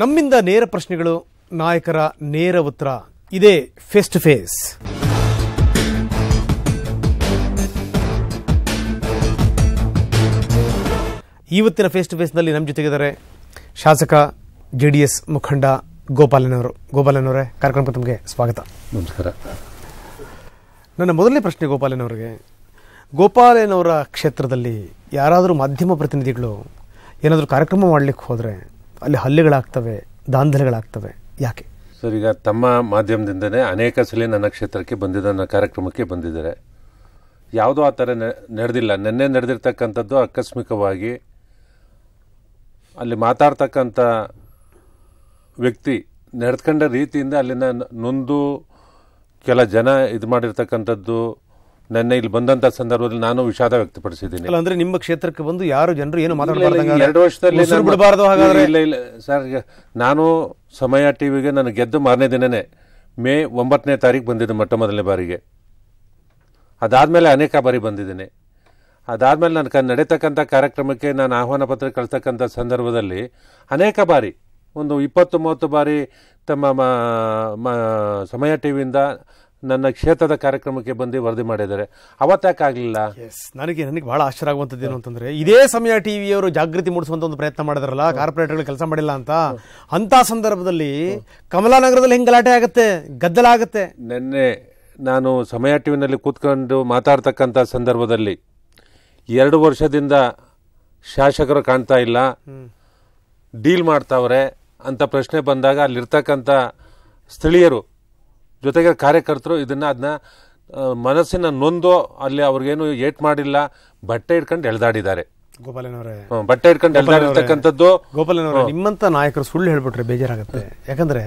ನಮ್ಮಿಂದ ನೇರ ಪ್ರಶ್ನೆಗಳು ನಾಯಕರ ನೇರ ಉತ್ತರ ಇದೇ ಫೇಸ್ ಟು ಫೇಸ್ ಇವತ್ತಿನ ಫೇಸ್ ಟು ಫೇಸ್ನಲ್ಲಿ ನಮ್ಮ ಜೊತೆಗಿದ್ದಾರೆ ಶಾಸಕ ಜೆ ಡಿ ಎಸ್ ಮುಖಂಡ ಗೋಪಾಲನವರು ಗೋಪಾಲನವರೇ ಕಾರ್ಯಕ್ರಮಕ್ಕೆ ತಮಗೆ ಸ್ವಾಗತ ನಮಸ್ಕಾರ ನನ್ನ ಮೊದಲನೇ ಪ್ರಶ್ನೆ ಗೋಪಾಲನವರಿಗೆ ಗೋಪಾಲನವರ ಕ್ಷೇತ್ರದಲ್ಲಿ ಯಾರಾದರೂ ಮಾಧ್ಯಮ ಪ್ರತಿನಿಧಿಗಳು ಏನಾದರೂ ಕಾರ್ಯಕ್ರಮ ಮಾಡಲಿಕ್ಕೆ ಹೋದರೆ ಅಲ್ಲಿ ಹಲ್ಲೆಗಳಾಗ್ತವೆ ದಾಂಧಲೆಗಳಾಗ್ತವೆ ಯಾಕೆ ಸರ್ ಈಗ ತಮ್ಮ ಮಾಧ್ಯಮದಿಂದನೇ ಅನೇಕ ಸಲ ನನ್ನ ಕ್ಷೇತ್ರಕ್ಕೆ ಬಂದಿದ್ದ ನನ್ನ ಕಾರ್ಯಕ್ರಮಕ್ಕೆ ಬಂದಿದ್ದಾರೆ ಯಾವುದೋ ಆ ಥರ ನಡೆದಿಲ್ಲ ನಿನ್ನೆ ನಡೆದಿರ್ತಕ್ಕಂಥದ್ದು ಆಕಸ್ಮಿಕವಾಗಿ ಅಲ್ಲಿ ಮಾತಾಡ್ತಕ್ಕಂಥ ವ್ಯಕ್ತಿ ನಡೆದುಕೊಂಡ ರೀತಿಯಿಂದ ಅಲ್ಲಿನ ನೊಂದು ಕೆಲ ಜನ ಇದು ಮಾಡಿರ್ತಕ್ಕಂಥದ್ದು ನನ್ನ ಇಲ್ಲಿ ಬಂದಂತ ಸಂದರ್ಭದಲ್ಲಿ ನಾನು ವಿಷಾದ ವ್ಯಕ್ತಪಡಿಸಿದ್ದೀನಿ ಅಂದ್ರೆ ನಿಮ್ಮ ಕ್ಷೇತ್ರಕ್ಕೆ ಬಂದು ಯಾರು ಜನರು ಏನು ಮಾತಾಡಬಾರ್ದು ಎರಡು ವರ್ಷದಲ್ಲಿ ಹಾಗಾದ್ರೆ ಇಲ್ಲ ಇಲ್ಲ ಸರ್ ನಾನು ಸಮಯ ಟಿವಿಗೆ ನಾನು ಗೆದ್ದು ಮಾರನೇ ದಿನನೇ ಮೇ ಒಂಬತ್ತನೇ ತಾರೀಕು ಬಂದಿದ್ದೆ ಮೊಟ್ಟ ಮೊದಲನೇ ಬಾರಿಗೆ ಅದಾದ್ಮೇಲೆ ಅನೇಕ ಬಾರಿ ಬಂದಿದ್ದೀನಿ ಅದಾದ್ಮೇಲೆ ನಾನು ನಡೀತಕ್ಕಂಥ ಕಾರ್ಯಕ್ರಮಕ್ಕೆ ನಾನು ಆಹ್ವಾನ ಪತ್ರ ಕಳಿಸ್ತಕ್ಕಂಥ ಸಂದರ್ಭದಲ್ಲಿ ಅನೇಕ ಬಾರಿ ಒಂದು ಇಪ್ಪತ್ತು ಮೂವತ್ತು ಬಾರಿ ತಮ್ಮ ಮ ಸಮಯ ಟಿವಿಯಿಂದ ನನ್ನ ಕ್ಷೇತ್ರದ ಕಾರ್ಯಕ್ರಮಕ್ಕೆ ಬಂದು ವರದಿ ಮಾಡಿದ್ದಾರೆ ಯಾಕೆ ಆಗಲಿಲ್ಲ ಎಸ್ ನನಗೆ ನನಗೆ ಭಾಳ ಆಶ್ಚರ್ಯ ಆಗುವಂಥದ್ದು ಏನು ಇದೇ ಸಮಯ ಟಿ ಜಾಗೃತಿ ಮೂಡಿಸುವಂಥ ಒಂದು ಪ್ರಯತ್ನ ಮಾಡಿದ್ರಲ್ಲ ಕಾರ್ಪೊರೇಟರ್ಗಳು ಕೆಲಸ ಮಾಡಿಲ್ಲ ಅಂತ ಅಂಥ ಸಂದರ್ಭದಲ್ಲಿ ಕಮಲಾನಗರದಲ್ಲಿ ಹೆಂಗ್ ಗಲಾಟೆ ಆಗುತ್ತೆ ಗದ್ದಲ ಆಗುತ್ತೆ ನಿನ್ನೆ ನಾನು ಸಮಯ ಟಿವಿನಲ್ಲಿ ಕೂತ್ಕೊಂಡು ಮಾತಾಡ್ತಕ್ಕಂಥ ಸಂದರ್ಭದಲ್ಲಿ ಎರಡು ವರ್ಷದಿಂದ ಶಾಸಕರು ಕಾಣ್ತಾ ಇಲ್ಲ ಡೀಲ್ ಮಾಡ್ತಾವ್ರೆ ಅಂತ ಪ್ರಶ್ನೆ ಬಂದಾಗ ಅಲ್ಲಿರ್ತಕ್ಕಂಥ ಸ್ಥಳೀಯರು ಜೊತೆಗೆ ಕಾರ್ಯಕರ್ತರು ಇದನ್ನು ಅದನ್ನ ಮನಸ್ಸಿನ ನೊಂದು ಅಲ್ಲಿ ಅವ್ರಿಗೇನು ಏಟ್ ಮಾಡಿಲ್ಲ ಬಟ್ಟೆ ಇಟ್ಕೊಂಡು ಎಳ್ದಾಡಿದ್ದಾರೆ ಗೋಪಾಲನವರೇ ಬಟ್ಟೆ ಇಟ್ಕೊಂಡು ಎಳ್ದಾಡಿರ್ತಕ್ಕಂಥದ್ದು ಗೋಪಾಲನವರೇ ನಿಮ್ಮಂತ ನಾಯಕರು ಸುಳ್ಳು ಹೇಳ್ಬಿಟ್ರೆ ಬೇಜಾರಾಗುತ್ತೆ ಯಾಕಂದ್ರೆ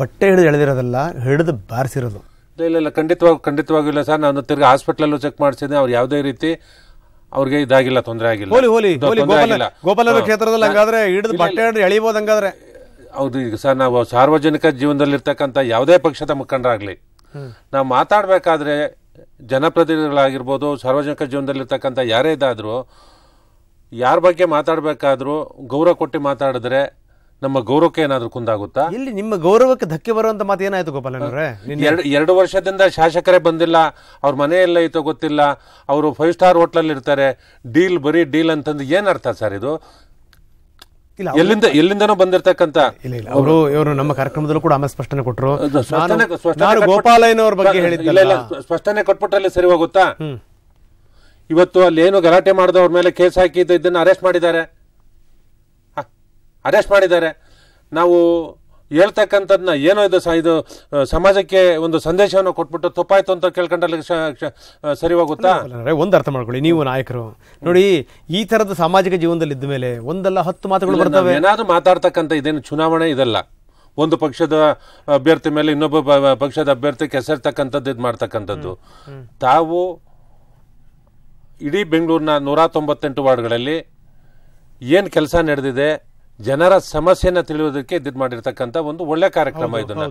ಬಟ್ಟೆ ಹಿಡಿದು ಎಳೆದಿರೋದಲ್ಲ ಹಿಡಿದು ಬಾರಿಸಿರೋದು ಇಲ್ಲ ಇಲ್ಲ ಖಂಡಿತವಾಗೂ ಖಂಡಿತವಾಗಿಲ್ಲ ಸರ್ ನಾನು ತಿರ್ಗಿ ಹಾಸ್ಪಿಟ್ಲಲ್ಲೂ ಚೆಕ್ ಮಾಡಿಸಿದ್ದೆ ಅವ್ರು ಯಾವುದೇ ರೀತಿ ಅವ್ರಿಗೆ ಇದಾಗಿಲ್ಲ ತೊಂದರೆ ಆಗಿಲ್ಲ ಹೋಲಿ ಹೋಲಿ ಗೋಪಾಲ ಕ್ಷೇತ್ರದಲ್ಲಿ ಹಂಗಾದ್ರೆ ಹಿಡಿದು ಬಟ್ಟೆ ಹಿಡಿದು ಎಳಿಬೋದು ಹಂಗಾದ್ರೆ ಹೌದು ಈಗ ಸರ್ ನಾವು ಸಾರ್ವಜನಿಕ ಜೀವನದಲ್ಲಿರ್ತಕ್ಕಂಥ ಯಾವುದೇ ಪಕ್ಷದ ಮುಖಂಡರಾಗಲಿ ನಾವು ಮಾತಾಡಬೇಕಾದ್ರೆ ಜನಪ್ರತಿನಿಧಿಗಳಾಗಿರ್ಬೋದು ಸಾರ್ವಜನಿಕ ಜೀವನದಲ್ಲಿರ್ತಕ್ಕಂಥ ಯಾರೇ ಇದಾದರೂ ಯಾರ ಬಗ್ಗೆ ಮಾತಾಡಬೇಕಾದ್ರೂ ಗೌರವ ಕೊಟ್ಟು ಮಾತಾಡಿದ್ರೆ ನಮ್ಮ ಗೌರವಕ್ಕೆ ಏನಾದರೂ ಕುಂದಾಗುತ್ತಾ ಇಲ್ಲಿ ನಿಮ್ಮ ಗೌರವಕ್ಕೆ ಧಕ್ಕೆ ಬರುವಂತ ಮಾತು ಏನಾಯ್ತು ಗೋಪಾಲ ಎರಡು ಎರಡು ವರ್ಷದಿಂದ ಶಾಸಕರೇ ಬಂದಿಲ್ಲ ಅವ್ರ ಮನೆಯಲ್ಲೇ ಇತ್ತು ಗೊತ್ತಿಲ್ಲ ಅವರು ಫೈವ್ ಸ್ಟಾರ್ ಹೋಟ್ಲಲ್ಲಿ ಇರ್ತಾರೆ ಡೀಲ್ ಬರೀ ಡೀಲ್ ಅಂತಂದು ಏನರ್ಥ ಸರ್ ಇದು ಎಲ್ಲಿಂದ ಎಲ್ಲಿಂದನೋ ಬಂದಿರತಕ್ಕಂತ ಇಲ್ಲ ಇಲ್ಲ ಅವರು ಇವರು ನಮ್ಮ ಕಾರ್ಯಕ್ರಮದಲ್ಲೂ ಕೂಡ ಆಮೇಲೆ ಸ್ಪಷ್ಟನೆ ಕೊಟ್ಟರು ನಾನು ಗೋಪಾಲಯ್ಯನವ್ರ ಬಗ್ಗೆ ಇಲ್ಲ ಸ್ಪಷ್ಟನೆ ಕೊಟ್ಬಿಟ್ರಲ್ಲಿ ಸರಿ ಹೋಗುತ್ತಾ ಇವತ್ತು ಅಲ್ಲಿ ಏನು ಗಲಾಟೆ ಅವ್ರ ಮೇಲೆ ಕೇಸ್ ಹಾಕಿದ್ದು ಇದನ್ನ ಅರೆಸ್ಟ್ ಮಾಡಿದ್ದಾರೆ ಅರೆಸ್ಟ್ ಮಾಡಿದ್ದಾರೆ ನಾವು ಹೇಳ್ತಕ್ಕಂಥದ್ದನ್ನ ಏನೋ ಇದು ಇದು ಸಮಾಜಕ್ಕೆ ಒಂದು ಸಂದೇಶವನ್ನು ಕೊಟ್ಬಿಟ್ಟು ತಪ್ಪಾಯ್ತು ಅಂತ ಕೇಳ್ಕೊಂಡಲ್ಲಿ ಸರಿ ಹೋಗುತ್ತಾ ಒಂದು ಅರ್ಥ ಮಾಡ್ಕೊಳ್ಳಿ ನೀವು ನಾಯಕರು ನೋಡಿ ಈ ತರದ ಸಾಮಾಜಿಕ ಜೀವನದಲ್ಲಿ ಇದ್ದ ಮೇಲೆ ಒಂದಲ್ಲ ಹತ್ತು ಮಾತುಗಳು ಬರ್ತವೆ ಏನಾದರೂ ಮಾತಾಡ್ತಕ್ಕಂಥ ಇದೇನು ಚುನಾವಣೆ ಇದಲ್ಲ ಒಂದು ಪಕ್ಷದ ಅಭ್ಯರ್ಥಿ ಮೇಲೆ ಇನ್ನೊಬ್ಬ ಪಕ್ಷದ ಅಭ್ಯರ್ಥಿ ಕೆಸರ್ತಕ್ಕಂಥದ್ದು ಇದು ಮಾಡ್ತಕ್ಕಂಥದ್ದು ತಾವು ಇಡೀ ಬೆಂಗಳೂರಿನ ನೂರ ತೊಂಬತ್ತೆಂಟು ವಾರ್ಡ್ಗಳಲ್ಲಿ ಏನು ಕೆಲಸ ನಡೆದಿದೆ ಜನರ ಸಮಸ್ಯೆಯನ್ನು ತಿಳಿಯೋದಕ್ಕೆ ಇದು ಮಾಡಿರ್ತಕ್ಕಂಥ ಒಂದು ಒಳ್ಳೆ ಕಾರ್ಯಕ್ರಮ ಇದನ್ನ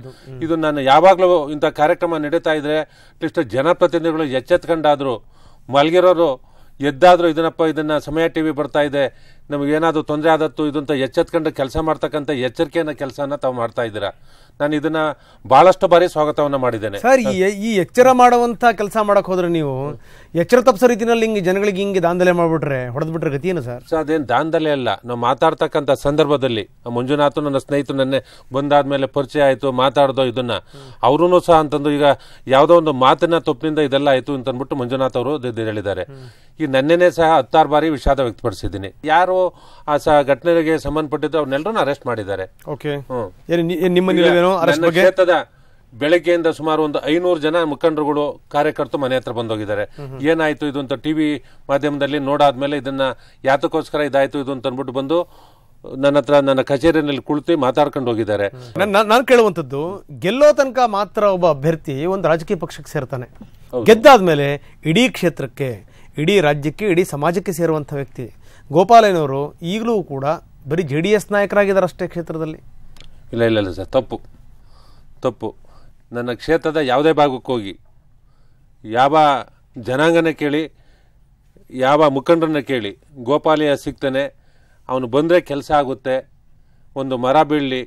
ಇದು ನಾನು ಯಾವಾಗಲೂ ಇಂಥ ಕಾರ್ಯಕ್ರಮ ನಡೀತಾ ಇದ್ರೆ ಅಟ್ಲೀಸ್ಟ್ ಜನಪ್ರತಿನಿಧಿಗಳು ಎಚ್ಚೆತ್ಕೊಂಡಾದ್ರು ಮಲಗಿರೋರು ಎದ್ದಾದರೂ ಇದನ್ನಪ್ಪ ಇದನ್ನು ಸಮಯ ಟಿ ವಿ ಬರ್ತಾ ಇದೆ ನಮಗೇನಾದರೂ ತೊಂದರೆ ಆದತ್ತು ಇದಂತ ಎಚ್ಚೆತ್ಕೊಂಡು ಕೆಲಸ ಮಾಡ್ತಕ್ಕಂಥ ಎಚ್ಚರಿಕೆಯನ್ನು ಕೆಲಸನ ತಾವು ಮಾಡ್ತಾ ಇದ್ದೀರಾ ನಾನು ಇದನ್ನ ಬಹಳಷ್ಟು ಬಾರಿ ಸ್ವಾಗತವನ್ನ ಮಾಡಿದ್ದೇನೆ ಸರ್ ಈ ಎಚ್ಚರ ಮಾಡುವಂತ ಕೆಲಸ ಮಾಡಕ್ ಹೋದ್ರೆ ನೀವು ಎಚ್ಚರ ತಪ್ಪಿಸೋ ರೀತಿನಲ್ಲಿ ಹಿಂಗೆ ಜನಗಳಿಗೆ ಹಿಂಗೆ ದಾಂಧಲೆ ಹೊಡೆದ್ ಬಿಟ್ರೆ ಗತಿ ಏನು ಸರ್ ಸರ್ ಅದೇನು ದಾಂಧಲೆ ಅಲ್ಲ ನಾವು ಮಾತಾಡ್ತಕ್ಕಂಥ ಸಂದರ್ಭದಲ್ಲಿ ಮಂಜುನಾಥ್ ನನ್ನ ಸ್ನೇಹಿತರು ನನ್ನೆ ಬಂದಾದ್ಮೇಲೆ ಪರಿಚಯ ಆಯ್ತು ಮಾತಾಡ್ದೋ ಇದನ್ನ ಅವರೂ ಸಹ ಅಂತಂದು ಈಗ ಯಾವುದೋ ಒಂದು ಮಾತಿನ ತಪ್ಪಿನಿಂದ ಇದೆಲ್ಲ ಆಯಿತು ಅಂತ ಅಂದ್ಬಿಟ್ಟು ಮಂಜುನಾಥ್ ಅವರು ಹೇಳಿದ್ದಾರೆ ಈ ನನ್ನೇ ಸಹ ಹತ್ತಾರು ಬಾರಿ ವಿಷಾದ ವ್ಯಕ್ತಪಡಿಸಿದ್ದೀನಿ ಯಾರು ಆ ಘಟನೆಗೆ ಸಂಬಂಧಪಟ್ಟಿದ್ದು ಅವ್ರನ್ನೆಲ್ಲರೂ ಅರೆಸ್ಟ್ ಮಾಡಿದ್ದಾರೆ ಓಕೆ ನಿಮ್ಮ ಕ್ಷೇತ್ರದ ಬೆಳಗ್ಗೆಯಿಂದ ಸುಮಾರು ಒಂದು ಐನೂರು ಜನ ಮುಖಂಡರುಗಳು ಕಾರ್ಯಕರ್ತರು ಮನೆ ಹತ್ರ ಬಂದೋಗಿದ್ದಾರೆ ಏನಾಯ್ತು ಇದು ಟಿವಿ ಮಾಧ್ಯಮದಲ್ಲಿ ನೋಡಾದ್ಮೇಲೆ ಇದನ್ನ ಯಾತಕ್ಕೋಸ್ಕರ ಇದಾಯ್ತು ಇದು ಅಂತ ಅಂದ್ಬಿಟ್ಟು ಬಂದು ನನ್ನ ಹತ್ರ ನನ್ನ ಕಚೇರಿನಲ್ಲಿ ಕುಳಿತು ಮಾತಾಡ್ಕೊಂಡು ಹೋಗಿದ್ದಾರೆ ನಾನು ಕೇಳುವಂಥದ್ದು ಗೆಲ್ಲೋ ತನಕ ಮಾತ್ರ ಒಬ್ಬ ಅಭ್ಯರ್ಥಿ ಒಂದು ರಾಜಕೀಯ ಪಕ್ಷಕ್ಕೆ ಸೇರ್ತಾನೆ ಗೆದ್ದಾದ್ಮೇಲೆ ಇಡೀ ಕ್ಷೇತ್ರಕ್ಕೆ ಇಡೀ ರಾಜ್ಯಕ್ಕೆ ಇಡೀ ಸಮಾಜಕ್ಕೆ ಸೇರುವಂಥ ವ್ಯಕ್ತಿ ಗೋಪಾಲಯ್ಯನವರು ಈಗಲೂ ಕೂಡ ಬರೀ ಜೆ ಡಿ ಎಸ್ ನಾಯಕರಾಗಿದ್ದಾರೆ ಅಷ್ಟೇ ಕ್ಷೇತ್ರದಲ್ಲಿ ಇಲ್ಲ ಇಲ್ಲ ಇಲ್ಲ ಸರ್ ತಪ್ಪು ತಪ್ಪು ನನ್ನ ಕ್ಷೇತ್ರದ ಯಾವುದೇ ಭಾಗಕ್ಕೆ ಹೋಗಿ ಯಾವ ಜನಾಂಗನ ಕೇಳಿ ಯಾವ ಮುಖಂಡರನ್ನ ಕೇಳಿ ಗೋಪಾಲಯ ಸಿಗ್ತಾನೆ ಅವನು ಬಂದರೆ ಕೆಲಸ ಆಗುತ್ತೆ ಒಂದು ಮರ ಬೀಳಲಿ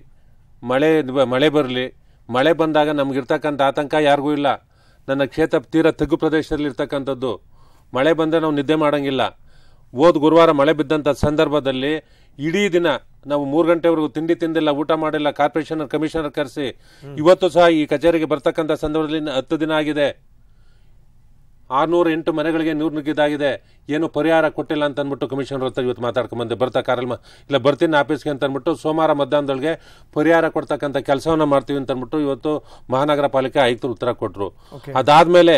ಮಳೆ ಮಳೆ ಬರಲಿ ಮಳೆ ಬಂದಾಗ ನಮಗಿರ್ತಕ್ಕಂಥ ಆತಂಕ ಯಾರಿಗೂ ಇಲ್ಲ ನನ್ನ ಕ್ಷೇತ್ರ ತೀರ ತಗ್ಗು ಪ್ರದೇಶದಲ್ಲಿ ಇರ್ತಕ್ಕಂಥದ್ದು ಮಳೆ ಬಂದರೆ ನಾವು ನಿದ್ದೆ ಮಾಡೋಂಗಿಲ್ಲ ಹೋದ ಗುರುವಾರ ಮಳೆ ಬಿದ್ದಂಥ ಸಂದರ್ಭದಲ್ಲಿ ಇಡೀ ದಿನ ನಾವು ಮೂರು ಗಂಟೆವರೆಗೂ ತಿಂಡಿ ತಿಂದಿಲ್ಲ ಊಟ ಮಾಡಿಲ್ಲ ಕಾರ್ಪೊರೇಷನ್ ಕಮಿಷನರ್ ಕರೆಸಿ ಇವತ್ತು ಸಹ ಈ ಕಚೇರಿಗೆ ಬರ್ತಕ್ಕಂಥ ಸಂದರ್ಭದಲ್ಲಿ ಹತ್ತು ದಿನ ಆಗಿದೆ ಆರ್ನೂರ ಎಂಟು ಮನೆಗಳಿಗೆ ನೂರು ನುಗ್ಗಿದಾಗಿದೆ ಏನು ಪರಿಹಾರ ಕೊಟ್ಟಿಲ್ಲ ಅಂತ ಅಂದ್ಬಿಟ್ಟು ಕಮಿಷನರ್ ಹತ್ರ ಇವತ್ತು ಮಾತಾಡ್ಕೊಂಡ್ಬಂದೆ ಬರ್ತಾ ಕಾರಲ್ ಇಲ್ಲ ಬರ್ತೀನಿ ಆಫೀಸ್ಗೆ ಅಂತ ಅಂದ್ಬಿಟ್ಟು ಸೋಮವಾರ ಮಧ್ಯಾಹ್ನದೊಳಗೆ ಪರಿಹಾರ ಕೊಡ್ತಕ್ಕಂಥ ಕೆಲಸವನ್ನು ಮಾಡ್ತೀವಿ ಅಂತ ಅಂದ್ಬಿಟ್ಟು ಇವತ್ತು ಮಹಾನಗರ ಪಾಲಿಕೆ ಆಯುಕ್ತರು ಉತ್ತರ ಕೊಟ್ಟರು ಮೇಲೆ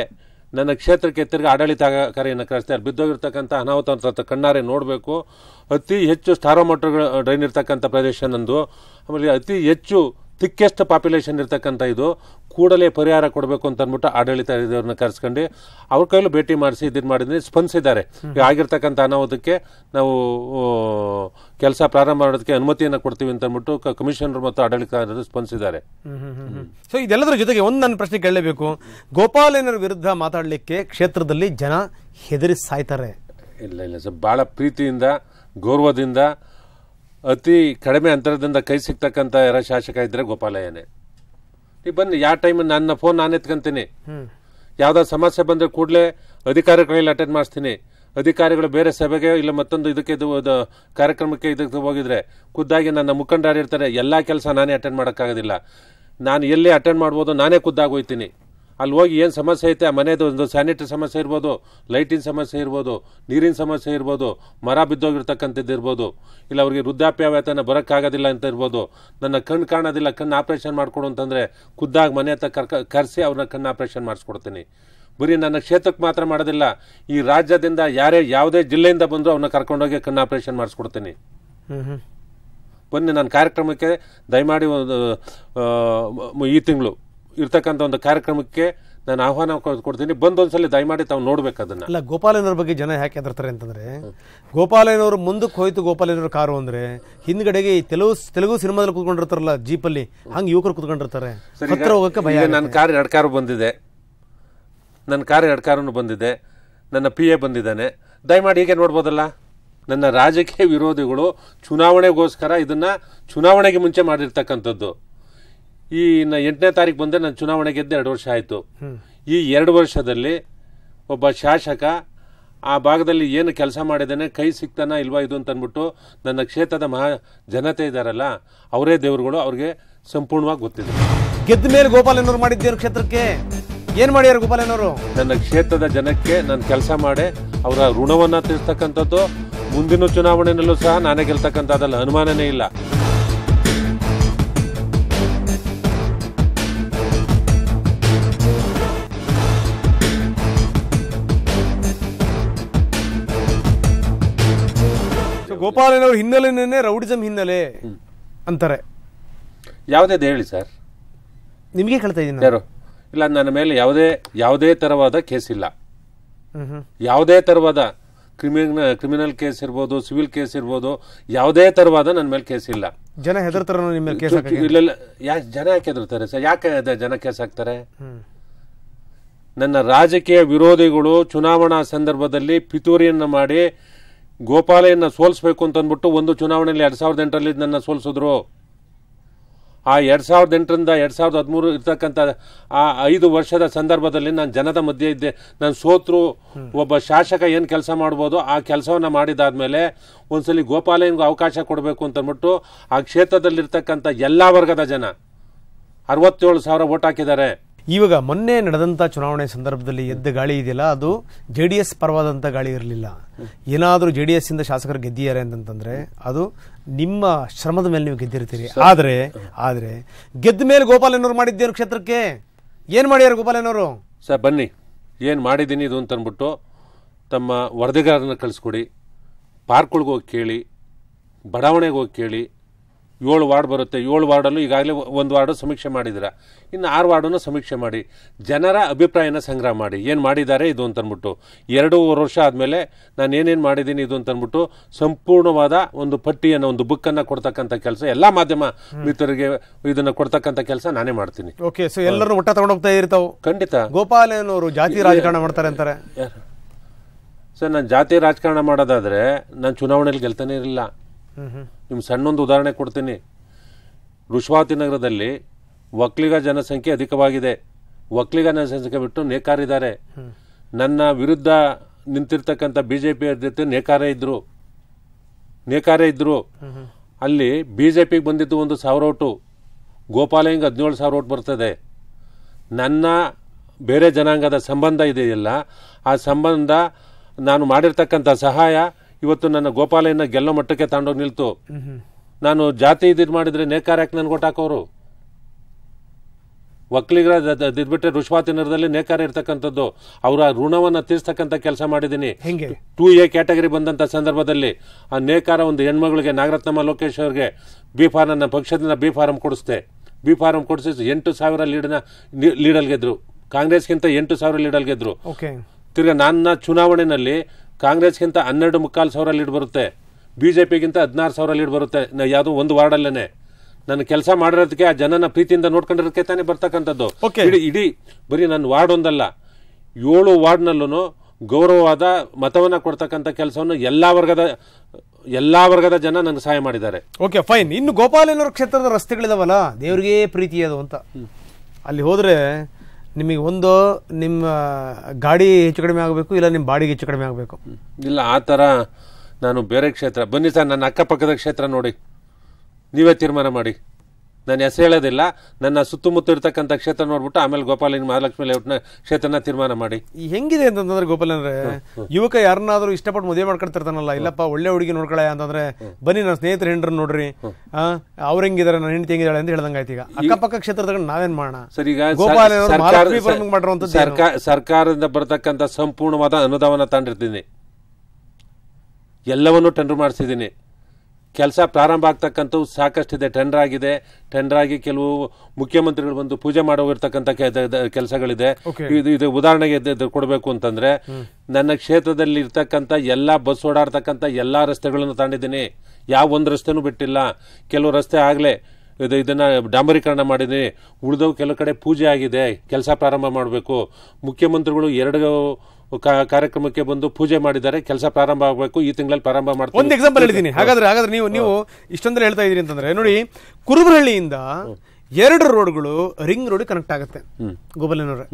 ನನ್ನ ಕ್ಷೇತ್ರಕ್ಕೆ ತಿರ್ಗಿ ಆಡಳಿತಕಾರಿಯನ್ನು ಕಳಿಸ್ತಾರೆ ಬಿದ್ದೋಗಿರ್ತಕ್ಕಂಥ ಅನಾಹುತ ಕಣ್ಣಾರೆ ನೋಡಬೇಕು ಅತಿ ಹೆಚ್ಚು ಸ್ಟಾರೋ ಡ್ರೈನ್ ಇರ್ತಕ್ಕಂಥ ಪ್ರದೇಶ ನಂದು ಆಮೇಲೆ ಅತಿ ಹೆಚ್ಚು ಥಿಕ್ಕೆಸ್ಟ್ ಪಾಪ್ಯುಲೇಷನ್ ಇರ್ತಕ್ಕಂಥ ಇದು ಕೂಡಲೇ ಪರಿಹಾರ ಕೊಡಬೇಕು ಅಂತ ಅಂದ್ಬಿಟ್ಟು ಆಡಳಿತ ಇದವ್ರನ್ನ ಕರೆಸ್ಕೊಂಡು ಅವ್ರ ಕೈಲೂ ಭೇಟಿ ಮಾಡಿಸಿ ಇದನ್ನ ಮಾಡಿದ್ರೆ ಸ್ಪಂದಿಸಿದ್ದಾರೆ ಆಗಿರ್ತಕ್ಕಂಥ ಅನಾಹುತಕ್ಕೆ ನಾವು ಕೆಲಸ ಪ್ರಾರಂಭ ಮಾಡೋದಕ್ಕೆ ಅನುಮತಿಯನ್ನು ಕೊಡ್ತೀವಿ ಅಂತ ಅಂದ್ಬಿಟ್ಟು ಕಮಿಷನರ್ ಮತ್ತು ಆಡಳಿತ ಸ್ಪಂದಿಸಿದ್ದಾರೆ ಸೊ ಇದೆಲ್ಲದರ ಜೊತೆಗೆ ಒಂದು ನನ್ನ ಪ್ರಶ್ನೆ ಕೇಳಲೇಬೇಕು ಗೋಪಾಲನರ ವಿರುದ್ಧ ಮಾತಾಡಲಿಕ್ಕೆ ಕ್ಷೇತ್ರದಲ್ಲಿ ಜನ ಹೆದರಿ ಸಾಯ್ತಾರೆ ಇಲ್ಲ ಇಲ್ಲ ಸರ್ ಭಾಳ ಪ್ರೀತಿಯಿಂದ ಗೌರವದಿಂದ ಅತಿ ಕಡಿಮೆ ಅಂತರದಿಂದ ಕೈ ಸಿಗ್ತಕ್ಕಂಥ ಯಾರ ಶಾಸಕ ಇದ್ದರೆ ಗೋಪಾಲಯ್ಯನೇ ನೀವು ಬನ್ನಿ ಯಾವ ಟೈಮ್ ನನ್ನ ಫೋನ್ ನಾನು ಎತ್ಕೊಂತೀನಿ ಯಾವ್ದಾದ್ರು ಸಮಸ್ಯೆ ಬಂದರೆ ಕೂಡಲೇ ಅಧಿಕಾರಿಗಳಲ್ಲಿ ಅಟೆಂಡ್ ಮಾಡಿಸ್ತೀನಿ ಅಧಿಕಾರಿಗಳು ಬೇರೆ ಸಭೆಗೆ ಇಲ್ಲ ಮತ್ತೊಂದು ಇದಕ್ಕೆ ಇದು ಕಾರ್ಯಕ್ರಮಕ್ಕೆ ಇದಕ್ಕೆ ಹೋಗಿದ್ರೆ ಖುದ್ದಾಗಿ ನನ್ನ ಇರ್ತಾರೆ ಎಲ್ಲ ಕೆಲಸ ನಾನೇ ಅಟೆಂಡ್ ಮಾಡೋಕ್ಕಾಗೋದಿಲ್ಲ ನಾನು ಎಲ್ಲಿ ಅಟೆಂಡ್ ಮಾಡ್ಬೋದು ನಾನೇ ಖುದ್ದಾಗಿ ಹೋಗ್ತೀನಿ ಅಲ್ಲಿ ಹೋಗಿ ಏನು ಸಮಸ್ಯೆ ಐತೆ ಆ ಮನೆಯದು ಒಂದು ಸ್ಯಾನಿಟ್ರಿ ಸಮಸ್ಯೆ ಇರ್ಬೋದು ಲೈಟಿನ ಸಮಸ್ಯೆ ಇರ್ಬೋದು ನೀರಿನ ಸಮಸ್ಯೆ ಇರ್ಬೋದು ಮರ ಬಿದ್ದೋಗಿರ್ತಕ್ಕಂಥದ್ದು ಇರ್ಬೋದು ಇಲ್ಲ ಅವ್ರಿಗೆ ವೃದ್ಧಾಪ್ಯ ವೇತನ ಬರೋಕ್ಕಾಗೋದಿಲ್ಲ ಅಂತ ಇರ್ಬೋದು ನನ್ನ ಕಣ್ಣು ಕಾಣೋದಿಲ್ಲ ಕಣ್ಣು ಆಪ್ರೇಷನ್ ಮಾಡಿಕೊಡು ಅಂತಂದರೆ ಖುದ್ದಾಗಿ ಮನೆ ಹತ್ರ ಕರ್ಕ ಕರೆಸಿ ಅವ್ರನ್ನ ಕಣ್ಣು ಆಪ್ರೇಷನ್ ಮಾಡಿಸ್ಕೊಡ್ತೀನಿ ಬರೀ ನನ್ನ ಕ್ಷೇತ್ರಕ್ಕೆ ಮಾತ್ರ ಮಾಡೋದಿಲ್ಲ ಈ ರಾಜ್ಯದಿಂದ ಯಾರೇ ಯಾವುದೇ ಜಿಲ್ಲೆಯಿಂದ ಬಂದರೂ ಅವನ್ನ ಕರ್ಕೊಂಡೋಗಿ ಕಣ್ಣು ಆಪ್ರೇಷನ್ ಮಾಡಿಸ್ಕೊಡ್ತೀನಿ ಬನ್ನಿ ನನ್ನ ಕಾರ್ಯಕ್ರಮಕ್ಕೆ ದಯಮಾಡಿ ಒಂದು ಈ ತಿಂಗಳು ಇರ್ತಕ್ಕಂಥ ಒಂದು ಕಾರ್ಯಕ್ರಮಕ್ಕೆ ನಾನು ಆಹ್ವಾನ ಕೊಡ್ತೀನಿ ಬಂದು ಒಂದ್ಸಲ ದಯಮಾಡಿ ತಾವು ನೋಡ್ಬೇಕು ಅದನ್ನ ಅಲ್ಲ ಗೋಪಾಲಯ್ಯನವ್ರ ಬಗ್ಗೆ ಜನ ಯಾಕೆ ಹೆದರ್ತಾರೆ ಅಂತಂದ್ರೆ ಗೋಪಾಲಯ್ಯನವರು ಮುಂದಕ್ಕೆ ಹೋಯ್ತು ಗೋಪಾಲಯ್ಯನವ್ರ ಕಾರು ಅಂದ್ರೆ ಹಿಂದ್ಗಡೆಗೆ ತೆಲುಗು ತೆಲುಗು ಸಿನಿಮಾದಲ್ಲಿ ಕುತ್ಕೊಂಡಿರ್ತಾರಲ್ಲ ಜೀಪಲ್ಲಿ ಹಂಗೆ ಯುವಕರು ಕುತ್ಕೊಂಡಿರ್ತಾರೆ ಹತ್ರ ಹೋಗಕ್ಕೆ ಭಯ ನನ್ನ ಕಾರ್ ಎರಡು ಕಾರು ಬಂದಿದೆ ನನ್ನ ಕಾರ್ ಎರಡು ಕಾರು ಬಂದಿದೆ ನನ್ನ ಪಿ ಎ ಬಂದಿದ್ದಾನೆ ದಯಮಾಡಿ ಹೀಗೆ ನೋಡ್ಬೋದಲ್ಲ ನನ್ನ ರಾಜಕೀಯ ವಿರೋಧಿಗಳು ಚುನಾವಣೆಗೋಸ್ಕರ ಇದನ್ನ ಚುನಾವಣೆಗೆ ಮುಂಚೆ ಮಾಡಿರ್ತಕ್ಕಂಥದ್ದು ಈ ಎಂಟನೇ ತಾರೀಕು ಬಂದರೆ ನಾನು ಚುನಾವಣೆ ಗೆದ್ದೆ ಎರಡು ವರ್ಷ ಆಯಿತು ಈ ಎರಡು ವರ್ಷದಲ್ಲಿ ಒಬ್ಬ ಶಾಸಕ ಆ ಭಾಗದಲ್ಲಿ ಏನು ಕೆಲಸ ಮಾಡಿದ್ದಾನೆ ಕೈ ಸಿಗ್ತಾನ ಇಲ್ವಾ ಇದು ಅಂತ ಅಂದ್ಬಿಟ್ಟು ನನ್ನ ಕ್ಷೇತ್ರದ ಮಹಾ ಜನತೆ ಇದ್ದಾರಲ್ಲ ಅವರೇ ದೇವರುಗಳು ಅವ್ರಿಗೆ ಸಂಪೂರ್ಣವಾಗಿ ಗೊತ್ತಿದೆ ಗೆದ್ದ ಮೇಲೆ ಗೋಪಾಲನವರು ಮಾಡಿದ್ದೇನು ಕ್ಷೇತ್ರಕ್ಕೆ ಏನು ಮಾಡ್ಯಾರ ಗೋಪಾಲನವರು ನನ್ನ ಕ್ಷೇತ್ರದ ಜನಕ್ಕೆ ನಾನು ಕೆಲಸ ಮಾಡಿ ಅವರ ಋಣವನ್ನು ತಿಳಿಸ್ತಕ್ಕಂಥದ್ದು ಮುಂದಿನ ಚುನಾವಣೆಯಲ್ಲೂ ಸಹ ನಾನೇ ಗೆಲ್ತಕ್ಕಂಥದ್ದಲ್ಲ ಅನುಮಾನನೇ ಇಲ್ಲ ಗೋಪಾಲನವ್ರ ಹಿನ್ನೆಲೆನೇ ರೌಡಿಸಮ್ ಹಿನ್ನೆಲೆ ಅಂತಾರೆ ಯಾವುದೇ ಹೇಳಿ ಸರ್ ನಿಮಗೆ ಕೇಳ್ತಾ ಇದ್ದೀನಿ ಯಾರು ಇಲ್ಲ ನನ್ನ ಮೇಲೆ ಯಾವುದೇ ಯಾವುದೇ ತರವಾದ ಕೇಸ್ ಇಲ್ಲ ಯಾವುದೇ ತರವಾದ ಕ್ರಿಮಿನ ಕ್ರಿಮಿನಲ್ ಕೇಸ್ ಇರ್ಬೋದು ಸಿವಿಲ್ ಕೇಸ್ ಇರ್ಬೋದು ಯಾವುದೇ ತರವಾದ ನನ್ನ ಮೇಲೆ ಕೇಸ್ ಇಲ್ಲ ಜನ ಹೆದರ್ತಾರ ನಿಮ್ಮ ಕೇಸ್ ಇಲ್ಲ ಯಾ ಜನ ಯಾಕೆ ಹೆದರ್ತಾರೆ ಸರ್ ಯಾಕೆ ಜನ ಕೇಸ್ ಹಾಕ್ತಾರೆ ನನ್ನ ರಾಜಕೀಯ ವಿರೋಧಿಗಳು ಚುನಾವಣಾ ಸಂದರ್ಭದಲ್ಲಿ ಪಿತೂರಿಯನ್ನು ಮಾಡಿ ಗೋಪಾಲೆಯನ್ನು ಸೋಲಿಸ್ಬೇಕು ಅಂತಂದ್ಬಿಟ್ಟು ಒಂದು ಚುನಾವಣೆಯಲ್ಲಿ ಎರಡು ಸಾವಿರದ ಎಂಟರಲ್ಲಿ ನನ್ನ ಸೋಲಿಸಿದ್ರು ಆ ಎರಡು ಸಾವಿರದ ಎಂಟರಿಂದ ಎರಡು ಸಾವಿರದ ಹದಿಮೂರು ಇರ್ತಕ್ಕಂಥ ಆ ಐದು ವರ್ಷದ ಸಂದರ್ಭದಲ್ಲಿ ನಾನು ಜನದ ಮಧ್ಯೆ ಇದ್ದೆ ನಾನು ಸೋತರು ಒಬ್ಬ ಶಾಸಕ ಏನು ಕೆಲಸ ಮಾಡ್ಬೋದು ಆ ಕೆಲಸವನ್ನು ಮಾಡಿದಾದ್ಮೇಲೆ ಒಂದ್ಸಲಿ ಗೋಪಾಲಯ್ಯನಿಗೂ ಅವಕಾಶ ಕೊಡಬೇಕು ಅಂತಂದ್ಬಿಟ್ಟು ಆ ಕ್ಷೇತ್ರದಲ್ಲಿರ್ತಕ್ಕಂಥ ಎಲ್ಲ ವರ್ಗದ ಜನ ಅರವತ್ತೇಳು ಸಾವಿರ ಓಟ್ ಹಾಕಿದ್ದಾರೆ ಇವಾಗ ಮೊನ್ನೆ ನಡೆದಂಥ ಚುನಾವಣೆ ಸಂದರ್ಭದಲ್ಲಿ ಎದ್ದ ಗಾಳಿ ಇದೆಯಲ್ಲ ಅದು ಜೆ ಡಿ ಎಸ್ ಪರವಾದಂಥ ಗಾಳಿ ಇರಲಿಲ್ಲ ಏನಾದರೂ ಜೆ ಡಿ ಎಸ್ ಇಂದ ಶಾಸಕರು ಗೆದ್ದಿದ್ದಾರೆ ಅಂತಂತಂದರೆ ಅದು ನಿಮ್ಮ ಶ್ರಮದ ಮೇಲೆ ನೀವು ಗೆದ್ದಿರ್ತೀರಿ ಆದರೆ ಆದರೆ ಗೆದ್ದ ಮೇಲೆ ಗೋಪಾಲಯ್ಯನವರು ಮಾಡಿದ್ದೇನು ಕ್ಷೇತ್ರಕ್ಕೆ ಏನು ಮಾಡ್ಯಾರ ಗೋಪಾಲಯ್ಯನವರು ಸರ್ ಬನ್ನಿ ಏನು ಮಾಡಿದ್ದೀನಿ ಇದು ಅಂತ ತಮ್ಮ ವರದಿಗಾರನ ಕಳಿಸ್ಕೊಡಿ ಪಾರ್ಕ್ಗಳ್ಗೆ ಹೋಗಿ ಕೇಳಿ ಬಡಾವಣೆಗೆ ಹೋಗಿ ಕೇಳಿ ಏಳು ವಾರ್ಡ್ ಬರುತ್ತೆ ಏಳು ವಾರ್ಡಲ್ಲೂ ಈಗಾಗಲೇ ಒಂದು ವಾರ್ಡು ಸಮೀಕ್ಷೆ ಮಾಡಿದ್ರೆ ಇನ್ನು ಆರು ವಾರ್ಡನ್ನು ಸಮೀಕ್ಷೆ ಮಾಡಿ ಜನರ ಅಭಿಪ್ರಾಯನ ಸಂಗ್ರಹ ಮಾಡಿ ಏನು ಮಾಡಿದ್ದಾರೆ ಇದು ಅಂತಂದ್ಬಿಟ್ಟು ಎರಡೂವರೆ ವರ್ಷ ಆದಮೇಲೆ ನಾನು ಏನೇನು ಮಾಡಿದ್ದೀನಿ ಇದು ಅಂತ ಅಂತಂದ್ಬಿಟ್ಟು ಸಂಪೂರ್ಣವಾದ ಒಂದು ಪಟ್ಟಿಯನ್ನು ಒಂದು ಬುಕ್ಕನ್ನು ಕೊಡ್ತಕ್ಕಂಥ ಕೆಲಸ ಎಲ್ಲ ಮಾಧ್ಯಮ ಮಿತ್ರರಿಗೆ ಇದನ್ನು ಕೊಡ್ತಕ್ಕಂಥ ಕೆಲಸ ನಾನೇ ಮಾಡ್ತೀನಿ ಓಕೆ ಸೊ ಎಲ್ಲರೂ ಒಟ್ಟ ತಗೊಂಡೋಗ್ತಾ ಇರ್ತಾವೆ ಖಂಡಿತ ಗೋಪಾಲನವರು ಜಾತಿ ರಾಜಕಾರಣ ಮಾಡ್ತಾರೆ ಅಂತಾರೆ ಸರ್ ನಾನು ಜಾತಿ ರಾಜಕಾರಣ ಮಾಡೋದಾದರೆ ನಾನು ಚುನಾವಣೆಯಲ್ಲಿ ಗೆಲ್ತಾನೇ ಇರಲಿಲ್ಲ ನಿಮ್ಗೆ ಸಣ್ಣೊಂದು ಉದಾಹರಣೆ ಕೊಡ್ತೀನಿ ನಗರದಲ್ಲಿ ಒಕ್ಕಲಿಗ ಜನಸಂಖ್ಯೆ ಅಧಿಕವಾಗಿದೆ ಒಕ್ಕಲಿಗ ಜನಸಂಖ್ಯೆ ಬಿಟ್ಟು ನೇಕಾರಿದ್ದಾರೆ ನನ್ನ ವಿರುದ್ಧ ನಿಂತಿರ್ತಕ್ಕಂಥ ಬಿ ಜೆ ಪಿ ಅಭ್ಯರ್ಥಿ ನೇಕಾರೇ ಇದ್ದರು ನೇಕಾರೇ ಇದ್ದರು ಅಲ್ಲಿ ಬಿ ಜೆ ಪಿಗೆ ಬಂದಿದ್ದು ಒಂದು ಸಾವಿರ ಓಟು ಗೋಪಾಲಯ್ಯಂಗೆ ಹದಿನೇಳು ಸಾವಿರ ಓಟ್ ಬರ್ತದೆ ನನ್ನ ಬೇರೆ ಜನಾಂಗದ ಸಂಬಂಧ ಇದೆಯಲ್ಲ ಆ ಸಂಬಂಧ ನಾನು ಮಾಡಿರ್ತಕ್ಕಂಥ ಸಹಾಯ ಇವತ್ತು ನನ್ನ ಗೋಪಾಲಯ್ಯನ ಗೆಲ್ಲೋ ಮಟ್ಟಕ್ಕೆ ತಗೊಂಡೋಗಿ ನಿಲ್ತು ನಾನು ಜಾತಿ ಇದ್ ಮಾಡಿದ್ರೆ ನೇಕಾರ ಯಾಕೆ ನನ್ಗೆ ಹಾಕೋರು ಒಕ್ಕಲಿಗರ ದಿದ್ಬಿಟ್ರೆ ಋಷ್ವಾತಿನರದಲ್ಲಿ ನೇಕಾರ ಇರ್ತಕ್ಕಂಥದ್ದು ಅವರ ಋಣವನ್ನು ತೀರ್ಸ್ತಕ್ಕಂಥ ಕೆಲಸ ಮಾಡಿದ್ದೀನಿ ಟೂ ಎ ಕ್ಯಾಟಗರಿ ಬಂದಂಥ ಸಂದರ್ಭದಲ್ಲಿ ಆ ನೇಕಾರ ಒಂದು ಹೆಣ್ಮಗಳಿಗೆ ನಾಗರತ್ನಮ್ಮ ಲೋಕೇಶ್ ಅವರಿಗೆ ಬಿ ಫಾರ್ ಪಕ್ಷದಿಂದ ಬಿ ಫಾರಂ ಕೊಡಿಸ್ದೆ ಬಿ ಫಾರಂ ಕೊಡಿಸಿ ಎಂಟು ಸಾವಿರ ಲೀಡನ್ನ ಲೀಡಲ್ ಗೆದ್ರು ಕಾಂಗ್ರೆಸ್ಗಿಂತ ಎಂಟು ಸಾವಿರ ಲೀಡಲ್ ಗೆದ್ರು ತಿರ್ಗಿ ನನ್ನ ಚುನಾವಣೆಯಲ್ಲಿ ಕಾಂಗ್ರೆಸ್ಗಿಂತ ಹನ್ನೆರಡು ಮುಕ್ಕಾಲು ಸಾವಿರ ಲೀಡ್ ಬರುತ್ತೆ ಬಿ ಜೆ ಪಿಗಿಂತ ಹದಿನಾರು ಸಾವಿರ ಲೀಡ್ ಬರುತ್ತೆ ನಾ ಯಾವುದೋ ಒಂದು ವಾರ್ಡಲ್ಲೇ ನನ್ನ ಕೆಲಸ ಮಾಡಿರೋದಕ್ಕೆ ಆ ಜನನ ಪ್ರೀತಿಯಿಂದ ನೋಡ್ಕೊಂಡಿರೋದಕ್ಕೆ ತಾನೇ ಬರ್ತಕ್ಕಂಥದ್ದು ಇಡೀ ಇಡೀ ಬರೀ ನನ್ನ ವಾರ್ಡ್ ಒಂದಲ್ಲ ಏಳು ವಾರ್ಡ್ನಲ್ಲೂ ಗೌರವವಾದ ಮತವನ್ನು ಕೊಡ್ತಕ್ಕಂಥ ಕೆಲಸವನ್ನು ಎಲ್ಲ ವರ್ಗದ ಎಲ್ಲಾ ವರ್ಗದ ಜನ ನನಗೆ ಸಹಾಯ ಮಾಡಿದ್ದಾರೆ ಓಕೆ ಫೈನ್ ಇನ್ನು ಗೋಪಾಲನೂರು ಕ್ಷೇತ್ರದ ರಸ್ತೆಗಳಿದಾವಲ್ಲ ದೇವ್ರಿಗೆ ಪ್ರೀತಿ ಅದು ಅಂತ ಅಲ್ಲಿ ಹೋದ್ರೆ ನಿಮಗೆ ಒಂದು ನಿಮ್ಮ ಗಾಡಿ ಹೆಚ್ಚು ಕಡಿಮೆ ಆಗಬೇಕು ಇಲ್ಲ ನಿಮ್ಮ ಬಾಡಿಗೆ ಹೆಚ್ಚು ಕಡಿಮೆ ಆಗಬೇಕು ಇಲ್ಲ ಆ ಥರ ನಾನು ಬೇರೆ ಕ್ಷೇತ್ರ ಬನ್ನಿ ಸರ್ ನನ್ನ ಅಕ್ಕಪಕ್ಕದ ಕ್ಷೇತ್ರ ನೋಡಿ ನೀವೇ ತೀರ್ಮಾನ ಮಾಡಿ ನಾನು ಹೆಸರು ಹೇಳೋದಿಲ್ಲ ನನ್ನ ಸುತ್ತಮುತ್ತ ಇರ್ತಕ್ಕಂಥ ಕ್ಷೇತ್ರ ನೋಡ್ಬಿಟ್ಟು ಆಮೇಲೆ ಗೋಪಾಲಿನ ಮಹಾಲಕ್ಷ್ಮಿ ಲೇಔಟ್ನ ಕ್ಷೇತ್ರನ ತೀರ್ಮಾನ ಮಾಡಿ ಹೆಂಗಿದೆ ಅಂತಂದ್ರೆ ಗೋಪಾಲ ಅಂದ್ರೆ ಯುವಕ ಯಾರನ್ನಾದ್ರೂ ಇಷ್ಟಪಟ್ಟು ಮದುವೆ ಮಾಡ್ಕೊಳ್ತಿರ್ತಾನಲ್ಲ ಇಲ್ಲಪ್ಪ ಒಳ್ಳೆ ಹುಡುಗಿ ನೋಡ್ಕೊಳ್ಳ ಅಂತಂದ್ರೆ ಬನ್ನಿ ನನ್ನ ಸ್ನೇಹಿತರ ಹೆಂಡ್ರ ನೋಡ್ರಿ ಅವ್ರ ಹೆಂಗಿದಾರೆ ನನ್ನ ಹೆಂಡತಿ ಹೆಂಗಿದಾಳೆ ಅಂತ ಹೇಳ್ದಂಗ ಆಯ್ತು ಈಗ ಅಕ್ಕಪಕ್ಕ ಕ್ಷೇತ್ರದಾಗ ನಾವೇನ್ ಮಾಡೋಣ ಸರ್ ಸರ್ಕಾರದಿಂದ ಬರತಕ್ಕಂಥ ಸಂಪೂರ್ಣವಾದ ಅನುದಾನ ತಂದಿರ್ತೀನಿ ಎಲ್ಲವನ್ನೂ ಟೆಂಡರ್ ಮಾಡಿಸಿದ್ದೀನಿ ಕೆಲಸ ಪ್ರಾರಂಭ ಆಗ್ತಕ್ಕಂಥವು ಸಾಕಷ್ಟಿದೆ ಟೆಂಡರ್ ಆಗಿದೆ ಟೆಂಡರ್ ಆಗಿ ಕೆಲವು ಮುಖ್ಯಮಂತ್ರಿಗಳು ಬಂದು ಪೂಜೆ ಮಾಡೋಗಿರ್ತಕ್ಕಂಥ ಕೆಲಸಗಳಿದೆ ಇದು ಇದು ಉದಾಹರಣೆಗೆ ಕೊಡಬೇಕು ಅಂತಂದ್ರೆ ನನ್ನ ಕ್ಷೇತ್ರದಲ್ಲಿ ಇರ್ತಕ್ಕಂಥ ಎಲ್ಲ ಬಸ್ ಓಡಾಡ್ತಕ್ಕಂಥ ಎಲ್ಲ ರಸ್ತೆಗಳನ್ನು ತಾಂಡಿದ್ದೀನಿ ಯಾವ ಒಂದು ರಸ್ತೆನೂ ಬಿಟ್ಟಿಲ್ಲ ಕೆಲವು ರಸ್ತೆ ಆಗಲೇ ಇದು ಇದನ್ನು ಡಾಂಬರೀಕರಣ ಮಾಡಿದ್ದೀನಿ ಉಳಿದವು ಕೆಲವು ಕಡೆ ಪೂಜೆ ಆಗಿದೆ ಕೆಲಸ ಪ್ರಾರಂಭ ಮಾಡಬೇಕು ಮುಖ್ಯಮಂತ್ರಿಗಳು ಎರಡು ಕಾರ್ಯಕ್ರಮಕ್ಕೆ ಬಂದು ಪೂಜೆ ಮಾಡಿದ್ದಾರೆ ಕೆಲಸ ಪ್ರಾರಂಭ ಆಗಬೇಕು ಈ ತಿಂಗಳಲ್ಲಿ ಪ್ರಾರಂಭ ಮಾಡ್ತಾರೆ ಒಂದು ಎಕ್ಸಾಂಪಲ್ ಹೇಳಿದ್ದೀನಿ ಹಾಗಾದ್ರೆ ಹಾಗಾದ್ರೆ ನೀವು ನೀವು ಇಷ್ಟೊಂದ್ರೆ ಹೇಳ್ತಾ ಇದ್ದೀರಿ ಅಂತಂದ್ರೆ ನೋಡಿ ಕುರುಬರಹಳ್ಳಿಯಿಂದ ಎರಡು ರೋಡ್ಗಳು ರಿಂಗ್ ರೋಡ್ ಕನೆಕ್ಟ್ ಆಗುತ್ತೆ ಗೋಬಲನವ್ರೆ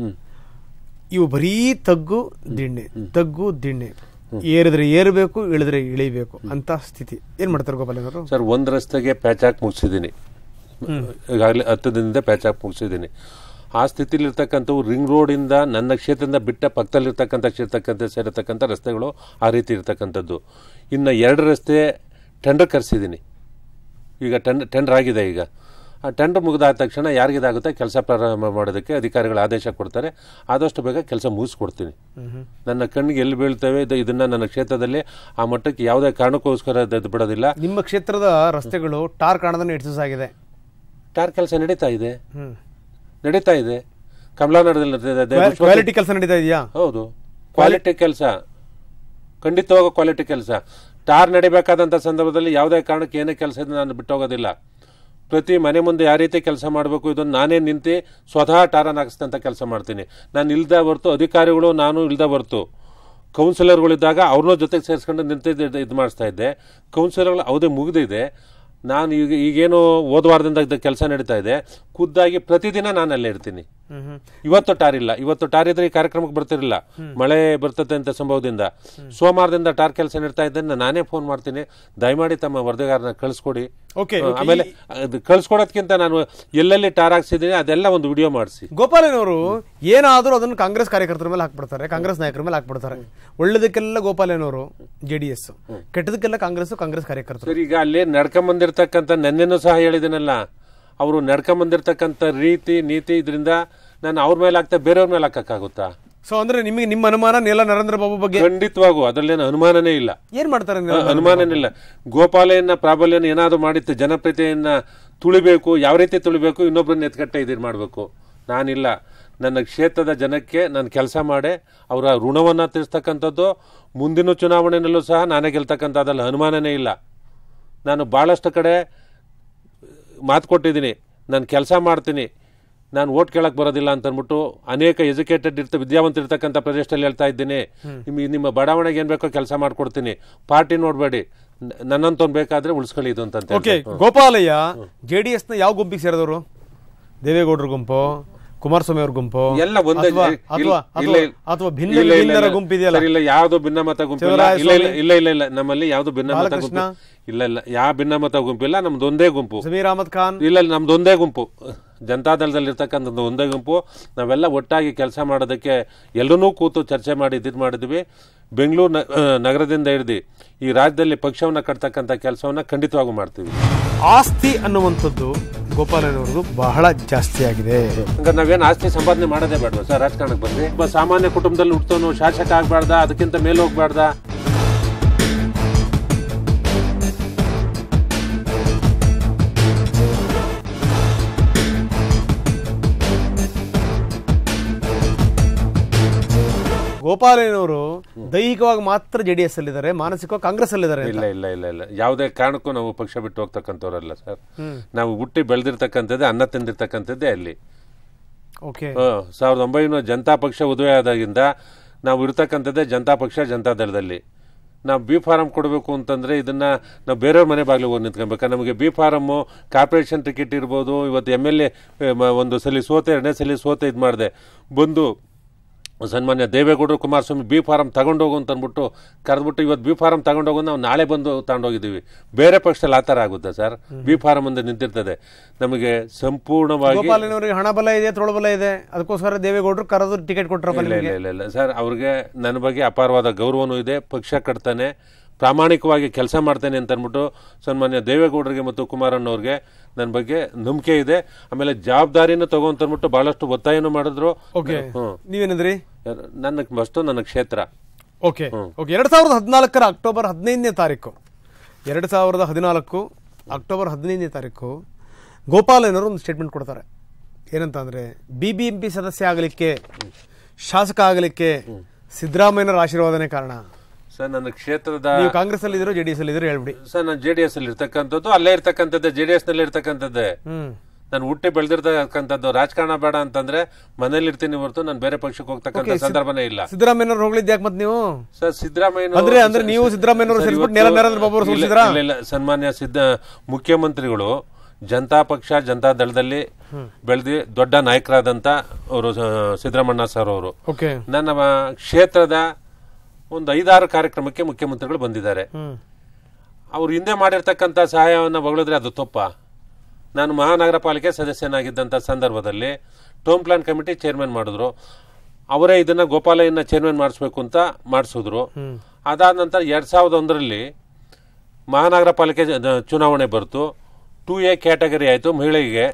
ಇವು ಬರೀ ತಗ್ಗು ದಿಣ್ಣೆ ತಗ್ಗು ದಿಣ್ಣೆ ಏರಿದ್ರೆ ಏರಬೇಕು ಇಳಿದ್ರೆ ಇಳಿಬೇಕು ಅಂತ ಸ್ಥಿತಿ ಏನ್ ಮಾಡ್ತಾರೆ ಗೋಪಾಲನವರು ಸರ್ ಒಂದ್ ರಸ್ತೆಗೆ ಪ್ಯಾಚಾಕ್ ಮುಗಿಸಿದ್ದೀನಿ ಈಗಾಗಲೇ ಹತ್ತು ದಿನದಿಂದ ಪ್ಯಾಚಾಕ್ ಮುಗಿಸಿದ್ದೀನಿ ಆ ಸ್ಥಿತಿಲಿರ್ತಕ್ಕಂಥವು ರಿಂಗ್ ರೋಡಿಂದ ನನ್ನ ಕ್ಷೇತ್ರದಿಂದ ಬಿಟ್ಟ ಪಕ್ಕದಲ್ಲಿರ್ತಕ್ಕಂಥ ಕ್ಷೇತ್ರಕ್ಕಂಥ ಸೇರತಕ್ಕಂಥ ರಸ್ತೆಗಳು ಆ ರೀತಿ ಇರತಕ್ಕಂಥದ್ದು ಇನ್ನು ಎರಡು ರಸ್ತೆ ಟೆಂಡರ್ ಕರೆಸಿದ್ದೀನಿ ಈಗ ಟೆಂಡ್ ಟೆಂಡರ್ ಆಗಿದೆ ಈಗ ಆ ಟೆಂಡರ್ ಮುಗಿದಾದ ತಕ್ಷಣ ಯಾರಿಗಿದಾಗುತ್ತೆ ಕೆಲಸ ಪ್ರಾರಂಭ ಮಾಡೋದಕ್ಕೆ ಅಧಿಕಾರಿಗಳು ಆದೇಶ ಕೊಡ್ತಾರೆ ಆದಷ್ಟು ಬೇಗ ಕೆಲಸ ಮುಗಿಸ್ಕೊಡ್ತೀನಿ ನನ್ನ ಕಣ್ಣಿಗೆ ಎಲ್ಲಿ ಬೀಳ್ತವೆ ಇದನ್ನು ನನ್ನ ಕ್ಷೇತ್ರದಲ್ಲಿ ಆ ಮಟ್ಟಕ್ಕೆ ಯಾವುದೇ ಕಾರಣಕ್ಕೋಸ್ಕರ ಬಿಡೋದಿಲ್ಲ ನಿಮ್ಮ ಕ್ಷೇತ್ರದ ರಸ್ತೆಗಳು ಟಾರ್ ಕಾಣದೇ ಆಗಿದೆ ಟಾರ್ ಕೆಲಸ ನಡೀತಾ ಇದೆ ನಡೀತಾ ಇದೆ ಕಮಲಾನಗರದಲ್ಲಿ ಕ್ವಾಲಿಟಿ ಕೆಲಸ ನಡೀತಾ ಇದೆಯಾ ಹೌದು ಕ್ವಾಲಿಟಿ ಕೆಲಸ ಖಂಡಿತವಾಗೂ ಕ್ವಾಲಿಟಿ ಕೆಲಸ ಟಾರ್ ನಡಿಬೇಕಾದಂಥ ಸಂದರ್ಭದಲ್ಲಿ ಯಾವುದೇ ಕಾರಣಕ್ಕೆ ಏನೇ ಕೆಲಸ ಇದೆ ನಾನು ಬಿಟ್ಟೋಗೋದಿಲ್ಲ ಪ್ರತಿ ಮನೆ ಮುಂದೆ ಯಾವ ರೀತಿ ಕೆಲಸ ಮಾಡಬೇಕು ಇದನ್ನು ನಾನೇ ನಿಂತು ಸ್ವತಃ ಟಾರನ್ನು ಹಾಕಿಸಿದಂಥ ಕೆಲಸ ಮಾಡ್ತೀನಿ ನಾನು ಇಲ್ದ ಹೊರ್ತು ಅಧಿಕಾರಿಗಳು ನಾನು ಇಲ್ದ ಹೊರ್ತು ಕೌನ್ಸಿಲರ್ಗಳಿದ್ದಾಗ ಅವ್ರನ್ನೂ ಜೊತೆಗೆ ಸೇರಿಸ್ಕೊಂಡು ನಿಂತಿದ್ದ ಇದು ಮಾಡಿಸ್ತಾ ಇದ್ದೆ ಕೌನ್ಸಿಲರ್ಗಳು ಅವಧಿ ಮುಗಿದಿದೆ ನಾನು ಈಗ ಈಗೇನು ಓದ್ವಾರದಿಂದ ಕೆಲಸ ನಡೀತಾ ಇದೆ ಖುದ್ದಾಗಿ ಪ್ರತಿದಿನ ನಾನು ಅಲ್ಲೇ ಇರ್ತೀನಿ ಇವತ್ತು ಟಾರ್ ಇಲ್ಲ ಇವತ್ತು ಟಾರ್ ಇದ್ರೆ ಈ ಕಾರ್ಯಕ್ರಮಕ್ಕೆ ಬರ್ತಿರಲಿಲ್ಲ ಮಳೆ ಬರ್ತದೆ ಅಂತ ಸಂಭವದಿಂದ ಸೋಮವಾರದಿಂದ ಟಾರ್ ಕೆಲಸ ನೀಡ್ತಾ ಇದ್ದ ನಾನೇ ಫೋನ್ ಮಾಡ್ತೀನಿ ದಯಮಾಡಿ ತಮ್ಮ ವರದಿಗಾರನ ಕಳಿಸ್ಕೊಡಿ ಆಮೇಲೆ ಕಳ್ಸ್ಕೊಡೋದ್ಕಿಂತ ನಾನು ಎಲ್ಲೆಲ್ಲಿ ಟಾರ್ ಹಾಕ್ಸಿದ್ದೀನಿ ಅದೆಲ್ಲ ಒಂದು ವಿಡಿಯೋ ಮಾಡಿಸಿ ಗೋಪಾಲಯನವರು ಏನಾದರೂ ಅದನ್ನು ಕಾಂಗ್ರೆಸ್ ಕಾರ್ಯಕರ್ತರ ಮೇಲೆ ಹಾಕ್ಬಿಡ್ತಾರೆ ಕಾಂಗ್ರೆಸ್ ನಾಯಕರ ಮೇಲೆ ಹಾಕ್ಬಿಡ್ತಾರೆ ಒಳ್ಳೇದಕ್ಕೆಲ್ಲ ಗೋಪಾಲಯ್ಯನವರು ಜೆ ಡಿ ಎಸ್ ಕೆಟ್ಟದಕ್ಕೆಲ್ಲ ಕಾಂಗ್ರೆಸ್ ಕಾಂಗ್ರೆಸ್ ಕಾರ್ಯಕರ್ತರು ಈಗ ಅಲ್ಲಿ ನಡ್ಕೊಂಡ್ ಬಂದಿರತಕ್ಕಂಥ ಸಹ ಹೇಳಿದಿನಲ್ಲ ಅವರು ನಡ್ಕೊಂಬಂದಿರ್ತಕ್ಕಂಥ ರೀತಿ ನೀತಿ ಇದರಿಂದ ನಾನು ಅವ್ರ ಮೇಲೆ ಹಾಕ್ತಾ ಬೇರೆಯವ್ರ ಮೇಲೆ ಹಾಕಕ್ಕಾಗುತ್ತಾ ಸೊ ಅಂದ್ರೆ ನಿಮಗೆ ನಿಮ್ಮ ಅನುಮಾನ ಎಲ್ಲ ನರೇಂದ್ರ ಬಾಬು ಬಗ್ಗೆ ಖಂಡಿತವಾಗೂ ಏನು ಅನುಮಾನನೇ ಇಲ್ಲ ಏನ್ ಮಾಡ್ತಾರೆ ಅನುಮಾನನೇ ಇಲ್ಲ ಗೋಪಾಲಯನ ಪ್ರಾಬಲ್ಯನ ಏನಾದರೂ ಮಾಡಿತ್ತು ಜನಪ್ರಿಯತೆಯನ್ನ ತುಳಿಬೇಕು ಯಾವ ರೀತಿ ತುಳಿಬೇಕು ಇನ್ನೊಬ್ಬರನ್ನ ಎತ್ಕಟ್ಟೆ ಇದ್ರು ಮಾಡಬೇಕು ನಾನಿಲ್ಲ ನನ್ನ ಕ್ಷೇತ್ರದ ಜನಕ್ಕೆ ನಾನು ಕೆಲಸ ಮಾಡಿ ಅವರ ಋಣವನ್ನು ತೀರಿಸ್ತಕ್ಕಂಥದ್ದು ಮುಂದಿನ ಚುನಾವಣೆಯಲ್ಲೂ ಸಹ ನಾನೇ ಗೆಲ್ತಕ್ಕಂಥದ್ದಲ್ಲ ಅನುಮಾನನೇ ಇಲ್ಲ ನಾನು ಭಾಳಷ್ಟು ಕಡೆ ಮಾತು ಕೊಟ್ಟಿದ್ದೀನಿ ನಾನು ಕೆಲಸ ಮಾಡ್ತೀನಿ ನಾನು ಓಟ್ ಕೇಳಕ್ಕೆ ಬರೋದಿಲ್ಲ ಅಂತ ಅಂದ್ಬಿಟ್ಟು ಅನೇಕ ಎಜುಕೇಟೆಡ್ ಇರ್ತ ವಿದ್ಯಾವಂತ ಇರ್ತಕ್ಕಂಥ ಪ್ರದೇಶದಲ್ಲಿ ಹೇಳ್ತಾ ಇದ್ದೀನಿ ನಿಮಗೆ ನಿಮ್ಮ ಬಡಾವಣೆಗೆ ಏನು ಬೇಕೋ ಕೆಲಸ ಮಾಡಿಕೊಡ್ತೀನಿ ಪಾರ್ಟಿ ನೋಡಬೇಡಿ ನನ್ನಂತೊಂದು ಬೇಕಾದ್ರೆ ಉಳಿಸ್ಕೊಳ್ಳಿ ಇದು ಅಂತ ಓಕೆ ಗೋಪಾಲಯ್ಯ ಜೆ ಡಿ ಎಸ್ನ ಯಾವ ಗುಂಪಿಗೆ ಸೇರಿದವರು ದೇವೇಗೌಡರ ಗುಂಪು ಕುಮಾರಸ್ವಾಮಿ ಅವ್ರ ಗುಂಪು ಎಲ್ಲ ಒಂದೇ ಅಥವಾ ಗುಂಪು ಇದೆಯಲ್ಲ ಇಲ್ಲ ಯಾವ್ದು ಭಿನ್ನಮತ ಗುಂಪು ಇಲ್ಲ ಇಲ್ಲ ಇಲ್ಲ ಇಲ್ಲ ಇಲ್ಲ ನಮ್ಮಲ್ಲಿ ಯಾವ್ದು ಭಿನ್ನಮತ ಗುಂಪು ಇಲ್ಲ ಇಲ್ಲ ಯಾವ ಭಿನ್ನಮತ ಗುಂಪು ಇಲ್ಲ ನಮ್ದು ಒಂದೇ ಗುಂಪು ಸಮೀರ್ ಅಹಮದ್ ಖಾನ್ ಇಲ್ಲ ನಮ್ದು ಒಂದೇ ಗುಂಪು ಜನತಾದಳದಲ್ಲಿ ಒಂದೇ ಗುಂಪು ನಾವೆಲ್ಲ ಒಟ್ಟಾಗಿ ಕೆಲಸ ಮಾಡೋದಕ್ಕೆ ಎಲ್ಲರೂ ಕೂತು ಚರ್ಚೆ ಮಾಡಿ ಇದು ಮಾಡಿದ್ವಿ ಬೆಂಗಳೂರು ನಗರದಿಂದ ಹಿಡಿದು ಈ ರಾಜ್ಯದಲ್ಲಿ ಪಕ್ಷವನ್ನು ಕಟ್ತಕ್ಕಂಥ ಕೆಲಸವನ್ನು ಖಂಡಿತವಾಗೂ ಮಾಡ್ತೀವಿ ಆಸ್ತಿ ಅನ್ನುವಂಥದ್ದು ಗೋಪಾಲನವ್ರದ್ದು ಬಹಳ ಜಾಸ್ತಿ ಆಗಿದೆ ನಾವೇನು ಆಸ್ತಿ ಸಂಪಾದನೆ ಮಾಡೋದೇ ಬೇಡ ಸರ್ ರಾಜಕಾರಣಕ್ಕೆ ಬಂದ್ರೆ ಸಾಮಾನ್ಯ ಕುಟುಂಬದಲ್ಲಿ ಹುಟ್ಟೋನು ಶಾಸಕ ಆಗ್ಬಾರ್ದ ಅದಕ್ಕಿಂತ ಮೇಲೆ ಹೋಗ್ಬಾರ್ದ ಗೋಪಾಲಯ್ಯನವರು ದೈಹಿಕವಾಗಿ ಮಾತ್ರ ಜೆ ಡಿ ಎಸ್ ಅಲ್ಲಿದ್ದಾರೆ ಮಾನಸಿಕವಾಗಿ ಕಾಂಗ್ರೆಸ್ ಅಲ್ಲಿದ್ದಾರೆ ಇಲ್ಲ ಇಲ್ಲ ಇಲ್ಲ ಇಲ್ಲ ಯಾವುದೇ ಕಾರಣಕ್ಕೂ ನಾವು ಪಕ್ಷ ಬಿಟ್ಟು ಹೋಗ್ತಕ್ಕಂಥವ್ರಲ್ಲ ಸರ್ ನಾವು ಹುಟ್ಟಿ ಬೆಳೆದಿರ್ತಕ್ಕಂಥದ್ದೇ ಅನ್ನ ತಿಂದಿರ್ತಕ್ಕಂಥದ್ದೇ ಅಲ್ಲಿ ಸಾವಿರದ ಒಂಬೈನೂರ ಜನತಾ ಪಕ್ಷ ಉದಯ ಆದಾಗಿಂದ ನಾವು ಇರ್ತಕ್ಕಂಥದ್ದೇ ಜನತಾ ಪಕ್ಷ ಜನತಾ ದಳದಲ್ಲಿ ನಾವು ಬಿ ಫಾರಂ ಕೊಡಬೇಕು ಅಂತಂದರೆ ಇದನ್ನು ನಾವು ಬೇರೆಯವ್ರ ಮನೆ ಬಾಗಿಲು ಹೋಗಿ ನಿಂತ್ಕೊಬೇಕು ನಮಗೆ ಬಿ ಫಾರಮ್ಮು ಕಾರ್ಪೊರೇಷನ್ ಟಿಕೆಟ್ ಇರ್ಬೋದು ಇವತ್ತು ಎಮ್ ಎಲ್ ಎ ಒಂದು ಸಲ ಸೋತೆ ಎರಡನೇ ಸಲ ಸೋತೆ ಇದು ಮಾಡಿದೆ ಬಂದು ಸನ್ಮಾನ್ಯ ದೇವೇಗೌಡರು ಕುಮಾರಸ್ವಾಮಿ ಬಿ ಫಾರಂ ತಗೊಂಡೋಗು ಅಂತ ಅಂದ್ಬಿಟ್ಟು ಕರೆದ್ಬಿಟ್ಟು ಇವತ್ತು ಬಿ ಫಾರಂ ತಗೊಂಡೋಗು ನಾವು ನಾಳೆ ಬಂದು ತಗೊಂಡೋಗಿದ್ದೀವಿ ಬೇರೆ ಪಕ್ಷದಲ್ಲಿ ಆ ಥರ ಆಗುತ್ತೆ ಸರ್ ಬಿ ಫಾರಂ ಒಂದು ನಿಂತಿರ್ತದೆ ನಮಗೆ ಸಂಪೂರ್ಣವಾಗಿ ಹಣ ಬಲ ಇದೆ ಬಲ ಇದೆ ಅದಕ್ಕೋಸ್ಕರ ದೇವೇಗೌಡರು ಕರೆದು ಟಿಕೆಟ್ ಕೊಟ್ಟರು ಇಲ್ಲ ಇಲ್ಲ ಇಲ್ಲ ಸರ್ ಅವ್ರಿಗೆ ನನ್ನ ಬಗ್ಗೆ ಅಪಾರವಾದ ಗೌರವನೂ ಇದೆ ಪಕ್ಷ ಕಟ್ತಾನೆ ಪ್ರಾಮಾಣಿಕವಾಗಿ ಕೆಲಸ ಮಾಡ್ತೇನೆ ಅಂತ ಅಂದ್ಬಿಟ್ಟು ಸನ್ಮಾನ್ಯ ದೇವೇಗೌಡರಿಗೆ ಮತ್ತು ಕುಮಾರಣ್ಣವ್ರಿಗೆ ನನ್ನ ಬಗ್ಗೆ ನಂಬಿಕೆ ಇದೆ ಆಮೇಲೆ ಜವಾಬ್ದಾರಿನ ತಗೊಂತಂದ್ಬಿಟ್ಟು ಬಹಳಷ್ಟು ಒತ್ತಾಯನೂ ಮಾಡಿದ್ರು ನೀವೇನಂದ್ರಿ ನನ್ನ ಮಸ್ತು ನನ್ನ ಕ್ಷೇತ್ರ ಓಕೆ ಓಕೆ ಎರಡು ಸಾವಿರದ ಹದಿನಾಲ್ಕರ ಅಕ್ಟೋಬರ್ ಹದಿನೈದನೇ ತಾರೀಕು ಎರಡು ಸಾವಿರದ ಹದಿನಾಲ್ಕು ಅಕ್ಟೋಬರ್ ಹದಿನೈದನೇ ತಾರೀಕು ಏನಾದ್ರು ಒಂದು ಸ್ಟೇಟ್ಮೆಂಟ್ ಕೊಡ್ತಾರೆ ಏನಂತ ಅಂದರೆ ಬಿ ಬಿ ಎಂ ಪಿ ಸದಸ್ಯ ಆಗಲಿಕ್ಕೆ ಶಾಸಕ ಆಗಲಿಕ್ಕೆ ಸಿದ್ದರಾಮಯ್ಯನವರ ಆಶೀರ್ವಾದನೇ ಕಾರಣ ಸರ್ ನನ್ನ ಕ್ಷೇತ್ರದ ಕಾಂಗ್ರೆಸ್ ಅಲ್ಲಿ ಇದ್ರು ಜೆಡಿಎಸ್ ಅಲ್ಲಿ ಇದ್ರೆ ಹೇಳ್ಬಿಡಿ ಸರ್ ನಾನು ಜೆಡಿಎಸ್ ಅಲ್ಲಿ ಇರ್ತಕ್ಕಂಥದ್ದು ಅಲ್ಲೇ ಇರ್ತಕ್ಕಂಥದ್ದೇ ಜೆಡಿಎಸ್ ನಲ್ಲಿ ಇರ್ತಕ್ಕಂಥದ್ದೇ ನಾನು ಹುಟ್ಟಿ ಬೆಳೆದಿರ್ತಕ್ಕಂಥದ್ದು ರಾಜಕಾರಣ ಬೇಡ ಅಂತಂದ್ರೆ ಮನೇಲಿ ಇರ್ತೀನಿ ಹೊರತು ನಾನು ಬೇರೆ ಪಕ್ಷಕ್ಕೆ ಹೋಗ್ತಕ್ಕಂಥ ಸಂದರ್ಭನೇ ಇಲ್ಲ ಸಿದ್ದರಾಮಯ್ಯ ಹೋಗ್ಲಿದ್ದೆ ಮತ್ತೆ ನೀವು ಸರ್ ಸಿದ್ದರಾಮಯ್ಯ ಅಂದ್ರೆ ಅಂದ್ರೆ ನೀವು ಸಿದ್ದರಾಮಯ್ಯ ಇಲ್ಲ ಸನ್ಮಾನ್ಯ ಸಿದ್ದ ಮುಖ್ಯಮಂತ್ರಿಗಳು ಜನತಾ ಪಕ್ಷ ಜನತಾ ದಳದಲ್ಲಿ ಬೆಳೆದಿ ದೊಡ್ಡ ನಾಯಕರಾದಂತ ಅವರು ಸಿದ್ದರಾಮಣ್ಣ ಸರ್ ಅವರು ನನ್ನ ಕ್ಷೇತ್ರದ ಒಂದು ಐದಾರು ಕಾರ್ಯಕ್ರಮಕ್ಕೆ ಮುಖ್ಯಮಂತ್ರಿಗಳು ಬಂದಿದ್ದಾರೆ ಅವ್ರು ಹಿಂದೆ ಮಾಡಿರ್ತಕ್ಕಂಥ ಸಹಾಯವನ್ನು ಬಗಳಿದ್ರೆ ಅದು ತಪ್ಪ ನಾನು ಮಹಾನಗರ ಪಾಲಿಕೆ ಸದಸ್ಯನಾಗಿದ್ದಂಥ ಸಂದರ್ಭದಲ್ಲಿ ಟೋಮ್ ಪ್ಲಾನ್ ಕಮಿಟಿ ಚೇರ್ಮನ್ ಮಾಡಿದ್ರು ಅವರೇ ಇದನ್ನು ಗೋಪಾಲಯ್ಯನ ಚೇರ್ಮನ್ ಮಾಡಿಸ್ಬೇಕು ಅಂತ ಮಾಡಿಸಿದ್ರು ಅದಾದ ನಂತರ ಎರಡು ಸಾವಿರದ ಒಂದರಲ್ಲಿ ಮಹಾನಗರ ಪಾಲಿಕೆ ಚುನಾವಣೆ ಬರ್ತು ಟೂ ಎ ಕ್ಯಾಟಗರಿ ಆಯಿತು ಮಹಿಳೆಗೆ